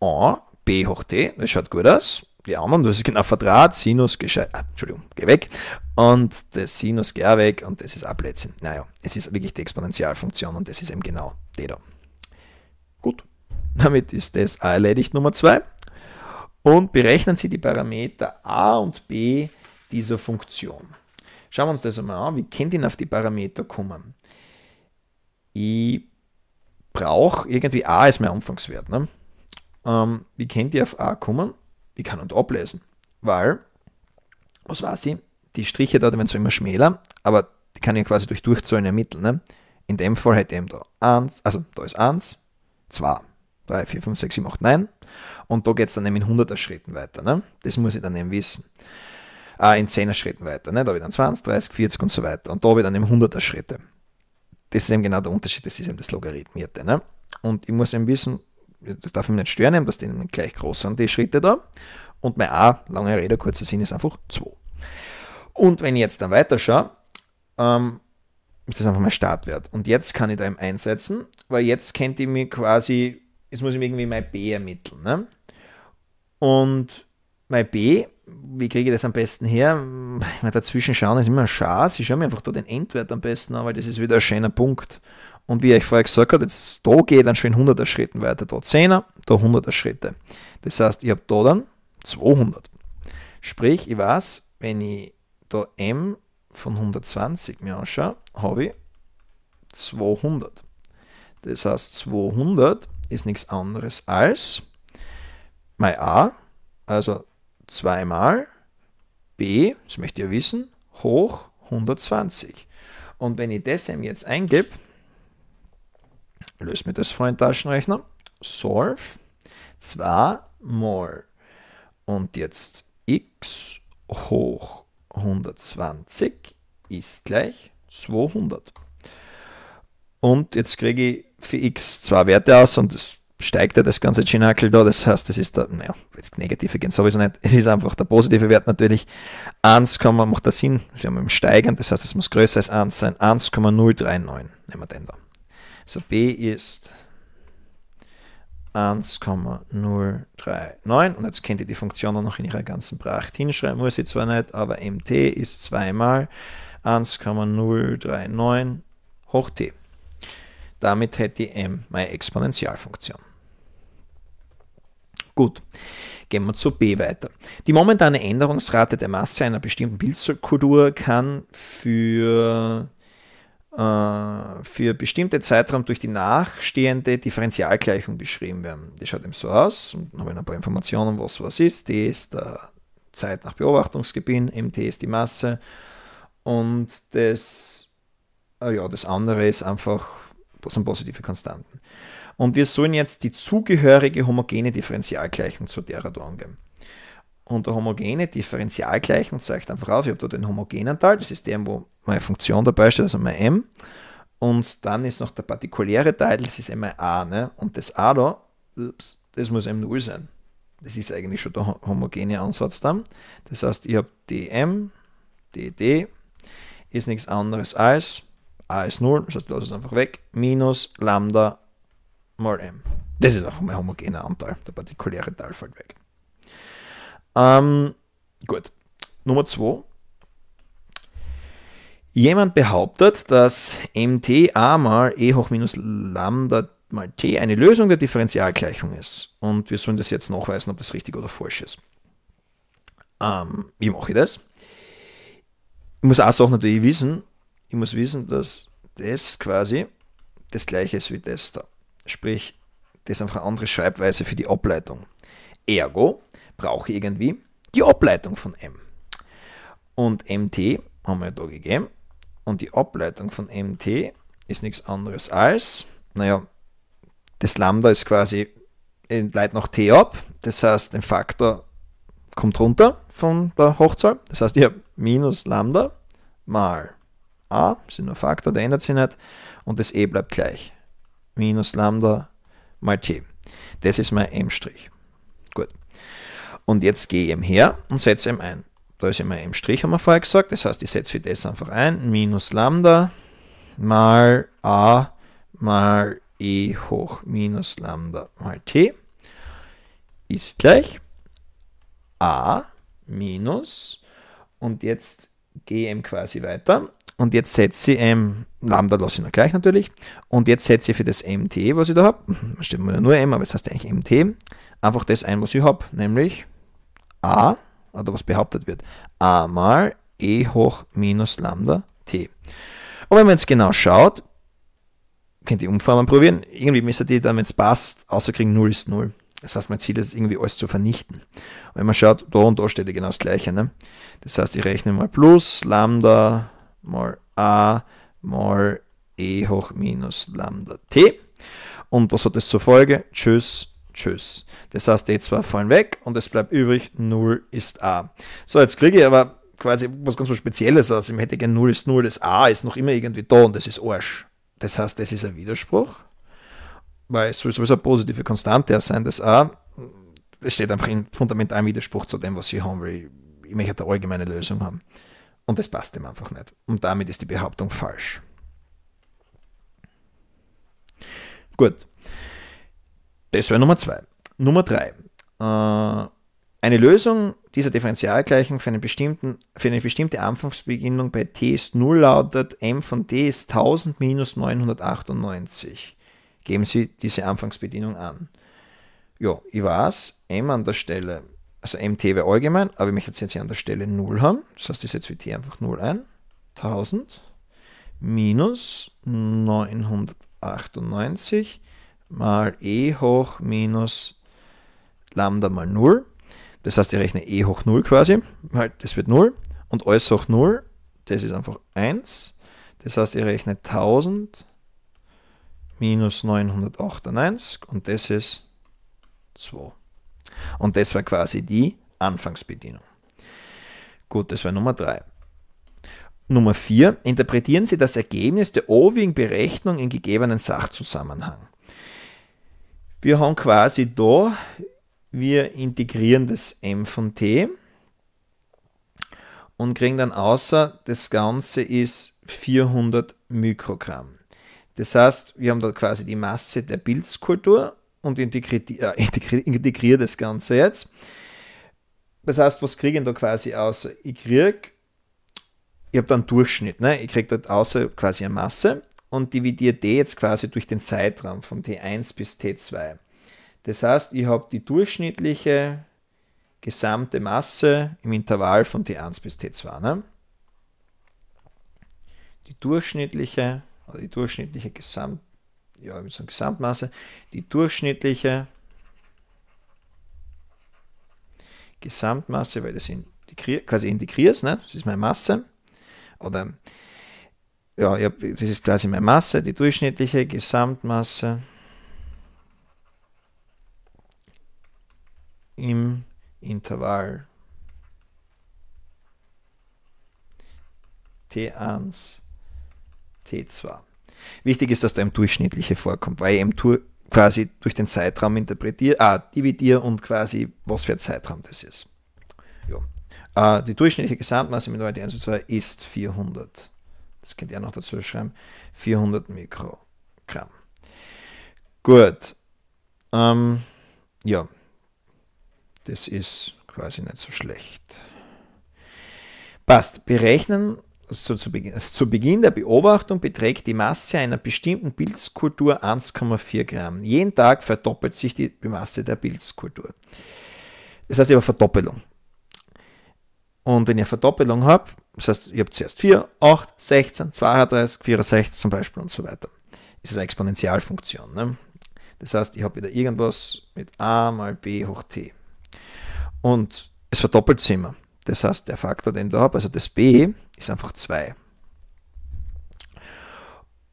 a, b hoch t, das schaut gut aus die anderen, das ist genau Quadrat, Sinus, ah, Entschuldigung, geh weg, und das Sinus, geh weg, und das ist Ablätzchen. Naja, es ist wirklich die Exponentialfunktion und das ist eben genau die da. Gut, damit ist das erledigt Nummer 2. Und berechnen Sie die Parameter a und b dieser Funktion. Schauen wir uns das einmal an, wie könnte ich auf die Parameter kommen? Ich brauche irgendwie a als mein Anfangswert. Ne? Ähm, wie könnte ich auf a kommen? die kann und ablesen. Weil, was weiß ich, Die Striche da, die werden zwar immer schmäler, aber die kann ich quasi durch Durchzahlen ermitteln. Ne? In dem Fall hätte ich eben da 1, also da ist 1, 2, 3, 4, 5, 6, 7, 8, 9. Und da geht es dann eben in 100er Schritten weiter. Ne? Das muss ich dann eben wissen. Äh, in 10er Schritten weiter. Ne? Da habe ich dann 20, 30, 40 und so weiter. Und da habe ich dann eben 100er Schritte. Das ist eben genau der Unterschied. Das ist eben das Logarithmierte. Ne? Und ich muss eben wissen, das darf mich nicht stören, dass die gleich groß sind, die Schritte da. Und mein A, lange Rede, kurzer Sinn, ist einfach 2. Und wenn ich jetzt dann weiter schaue, ähm, ist das einfach mein Startwert. Und jetzt kann ich da eben einsetzen, weil jetzt kennt ich mir quasi, jetzt muss ich mir irgendwie mein B ermitteln. Ne? Und mein B, wie kriege ich das am besten her? Mal dazwischen schauen ist immer ein Schatz. Ich schaue mir einfach da den Endwert am besten an, weil das ist wieder ein schöner Punkt. Und wie ich vorher gesagt habe, jetzt da geht dann schon 100er Schritten weiter, da 10er, da 100er Schritte. Das heißt, ich habe da dann 200. Sprich, ich weiß, wenn ich da M von 120 mir anschaue, habe ich 200. Das heißt, 200 ist nichts anderes als mein A, also zweimal B, das möchte ich ja wissen, hoch 120. Und wenn ich das M jetzt eingebe, löse mir das vor den Taschenrechner. Solve 2 mal und jetzt x hoch 120 ist gleich 200. Und jetzt kriege ich für x zwei Werte aus und es steigt ja das ganze Ginakel da. Das heißt, es ist der, naja, jetzt negative gehen sowieso nicht. Es ist einfach der positive Wert natürlich. 1, macht da Sinn. Wir haben im Steigern, das heißt, es muss größer als 1 sein. 1,039 nehmen wir den da. So b ist 1,039 und jetzt könnt ihr die Funktion dann noch in ihrer ganzen Pracht hinschreiben, muss ich zwar nicht, aber mt ist zweimal 1,039 hoch t. Damit hätte ich m meine Exponentialfunktion. Gut, gehen wir zu b weiter. Die momentane Änderungsrate der Masse einer bestimmten Pilzkultur kann für äh, für bestimmte Zeitraum durch die nachstehende Differentialgleichung beschrieben werden. Die schaut eben so aus, und ich ein paar Informationen, was was ist. D ist der Zeit nach Beobachtungsgewinn, MT ist die Masse und das, ah ja, das andere ist einfach, sind positive Konstanten. Und wir sollen jetzt die zugehörige homogene Differentialgleichung zu da angeben. Und der homogene Differentialgleichung zeigt einfach auf, ich habe da den homogenen Teil, das ist der, wo meine Funktion dabei steht, also mein m. Und dann ist noch der partikuläre Teil, das ist immer a. Ne? Und das a da, ups, das muss m0 sein. Das ist eigentlich schon der homogene Ansatz dann. Das heißt, ich habe dm, dd ist nichts anderes als a ist 0, das heißt, lass es einfach weg, minus lambda mal m. Das ist einfach mein homogener Anteil, der partikuläre Teil fällt weg. Ähm, gut, Nummer 2 Jemand behauptet, dass mt mal e hoch minus lambda mal t eine Lösung der Differentialgleichung ist. Und wir sollen das jetzt nachweisen, ob das richtig oder falsch ist. Ähm, wie mache ich das? Ich muss auch Sache natürlich wissen. Ich muss wissen, dass das quasi das gleiche ist wie das da. Sprich, das ist einfach eine andere Schreibweise für die Ableitung. Ergo brauche ich irgendwie die Ableitung von m. Und mt haben wir da gegeben. Und die Ableitung von mt ist nichts anderes als, naja, das Lambda ist quasi, äh, leitet noch t ab, das heißt, der Faktor kommt runter von der Hochzahl. Das heißt, ich habe minus Lambda mal a, das ist nur Faktor, der ändert sich nicht, und das e bleibt gleich. Minus Lambda mal t. Das ist mein m'. Gut. Und jetzt gehe ich ihm her und setze ihm ein da ist immer m' haben wir vorher gesagt, das heißt, ich setze für das einfach ein, minus Lambda mal a mal e hoch minus Lambda mal t ist gleich a minus und jetzt gehe gm quasi weiter und jetzt setze ich m, Lambda lasse ich noch gleich natürlich, und jetzt setze ich für das mt, was ich da habe, da ja nur m, aber es heißt eigentlich mt, einfach das ein, was ich habe, nämlich a oder was behauptet wird, a mal e hoch minus lambda t. Und wenn man jetzt genau schaut, könnt ihr umformen probieren, irgendwie müsst ihr dann, wenn es passt, außerkriegen 0 ist 0. Das heißt, mein Ziel ist irgendwie alles zu vernichten. Und wenn man schaut, da und da steht ja genau das Gleiche. Ne? Das heißt, ich rechne mal plus Lambda mal a mal e hoch minus Lambda t. Und was hat das zur Folge? Tschüss, Tschüss. Das heißt, die zwei fallen weg und es bleibt übrig 0 ist a. So, jetzt kriege ich aber quasi was ganz was Spezielles aus. Ich hätte gern 0 ist 0, das a ist noch immer irgendwie da und das ist Arsch. Das heißt, das ist ein Widerspruch, weil es soll sowieso eine positive Konstante sein, das a. Das steht einfach in fundamentalem Widerspruch zu dem, was ich haben will. Ich möchte eine allgemeine Lösung haben. Und das passt ihm einfach nicht. Und damit ist die Behauptung falsch. Gut. Das wäre Nummer zwei. Nummer drei. Äh, eine Lösung dieser Differentialgleichung für, einen bestimmten, für eine bestimmte Anfangsbeginnung bei t ist 0 lautet m von t ist 1000 minus 998. Geben Sie diese Anfangsbedienung an. Ja, ich weiß, m an der Stelle, also mt wäre allgemein, aber ich möchte jetzt hier an der Stelle 0 haben. Das heißt, ich setze für t einfach 0 ein. 1000 minus 998 mal e hoch minus Lambda mal 0. Das heißt, ich rechne e hoch 0 quasi, halt, das wird 0 und alles hoch 0, das ist einfach 1. Das heißt, ich rechne 1000 minus 998 und das ist 2. Und das war quasi die Anfangsbedienung. Gut, das war Nummer 3. Nummer 4. Interpretieren Sie das Ergebnis der o wing Berechnung in gegebenen Sachzusammenhang. Wir haben quasi da, wir integrieren das m von t und kriegen dann außer, das Ganze ist 400 Mikrogramm. Das heißt, wir haben da quasi die Masse der Pilzkultur und integriert, äh, integriert das Ganze jetzt. Das heißt, was kriege ich da quasi außer? Ich kriege, ich habe da einen Durchschnitt, ne? ich kriege dort außer quasi eine Masse und dividiere die jetzt quasi durch den Zeitraum von t1 bis t2. Das heißt, ich habe die durchschnittliche gesamte Masse im Intervall von t1 bis t2. Ne? Die durchschnittliche, oder die durchschnittliche Gesamt, ja, mit so Gesamtmasse, die durchschnittliche Gesamtmasse, weil das in, quasi integrierst, ne? das ist meine Masse, oder ja, hab, das ist quasi meine Masse, die durchschnittliche Gesamtmasse im Intervall T1, T2. Wichtig ist, dass da eben durchschnittliche vorkommt, weil ich eben quasi durch den Zeitraum interpretiere, ah, dividiere und quasi, was für ein Zeitraum das ist. Ja. Äh, die durchschnittliche Gesamtmasse mit Leute 1 und 2 ist 400 das könnt ihr noch dazu schreiben. 400 Mikrogramm. Gut. Ähm, ja. Das ist quasi nicht so schlecht. Passt. Berechnen so also zu, Beginn, also zu, Beginn der Beobachtung beträgt die Masse einer bestimmten Pilzkultur 1,4 Gramm. Jeden Tag verdoppelt sich die Masse der Pilzkultur. Das heißt aber Verdoppelung. Und wenn ihr Verdoppelung habt, das heißt, ihr habt zuerst 4, 8, 16, 32, 64 zum Beispiel und so weiter, ist es eine Exponentialfunktion. Ne? Das heißt, ich habe wieder irgendwas mit a mal b hoch t. Und es verdoppelt sich immer. Das heißt, der Faktor, den ich da habe, also das b, ist einfach 2.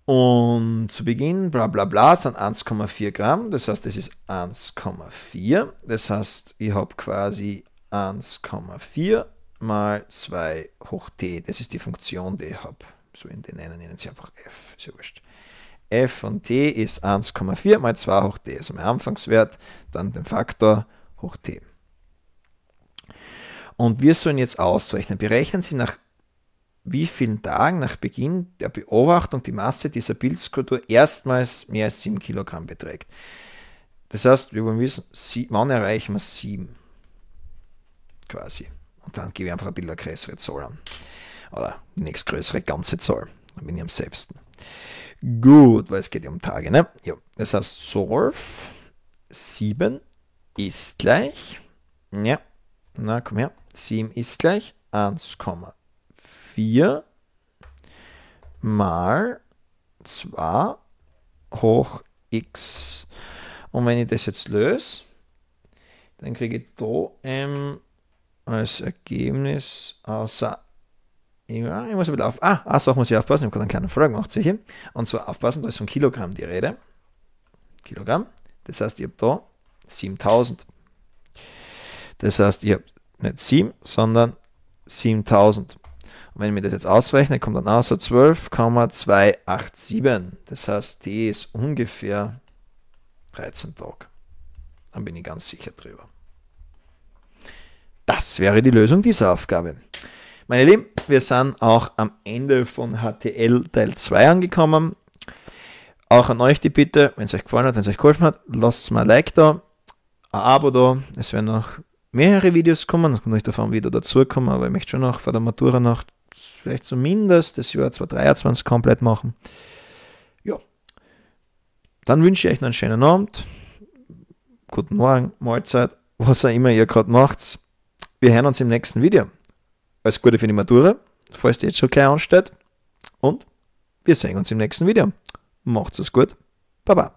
Und zu Beginn, bla bla bla, sind 1,4 Gramm. Das heißt, das ist 1,4. Das heißt, ich habe quasi 1,4 mal 2 hoch t. Das ist die Funktion, die ich habe. So in den einen nennen sie einfach f. Ist ja wurscht. f von t ist 1,4 mal 2 hoch t. Also mein Anfangswert, dann den Faktor hoch t. Und wir sollen jetzt ausrechnen. Berechnen Sie nach wie vielen Tagen nach Beginn der Beobachtung die Masse dieser Bildskulptur erstmals mehr als 7 Kilogramm beträgt. Das heißt, wir wollen wissen, wann erreichen wir 7? Quasi. Und dann gebe ich einfach ein bisschen eine größere Zahl an. Oder die nächstgrößere ganze Zahl. Dann bin ich am selbsten. Gut, weil es geht ja um Tage, ne? Ja. Das heißt, Sorf 7 ist gleich. Ja. Na, komm her. 7 ist gleich 1,4 mal 2 hoch x. Und wenn ich das jetzt löse, dann kriege ich da ähm, als Ergebnis außer. Ja, ich muss ein bisschen auf. Ah, also muss ich aufpassen. Ich habe gerade einen kleinen Frage gemacht, sicher. Und zwar aufpassen, da ist von Kilogramm die Rede. Kilogramm. Das heißt, ihr habt da 7000. Das heißt, ihr habt nicht 7, sondern 7000. Und wenn ich mir das jetzt ausrechne, kommt dann aus so 12,287. Das heißt, die ist ungefähr 13 Tage. Dann bin ich ganz sicher drüber. Das wäre die Lösung dieser Aufgabe. Meine Lieben, wir sind auch am Ende von HTL Teil 2 angekommen. Auch an euch die Bitte, wenn es euch gefallen hat, wenn es euch geholfen hat, lasst mal ein Like da, ein Abo da. Es werden noch mehrere Videos kommen, es kommt nicht davon wieder dazukommen, aber ich möchte schon noch vor der Matura noch vielleicht zumindest das Jahr 2023 komplett machen. Ja. Dann wünsche ich euch noch einen schönen Abend, guten Morgen, Mahlzeit, was auch immer ihr gerade macht wir hören uns im nächsten Video. Alles Gute für die Matura, falls die jetzt schon gleich ansteht. Und wir sehen uns im nächsten Video. Macht's es gut. Baba.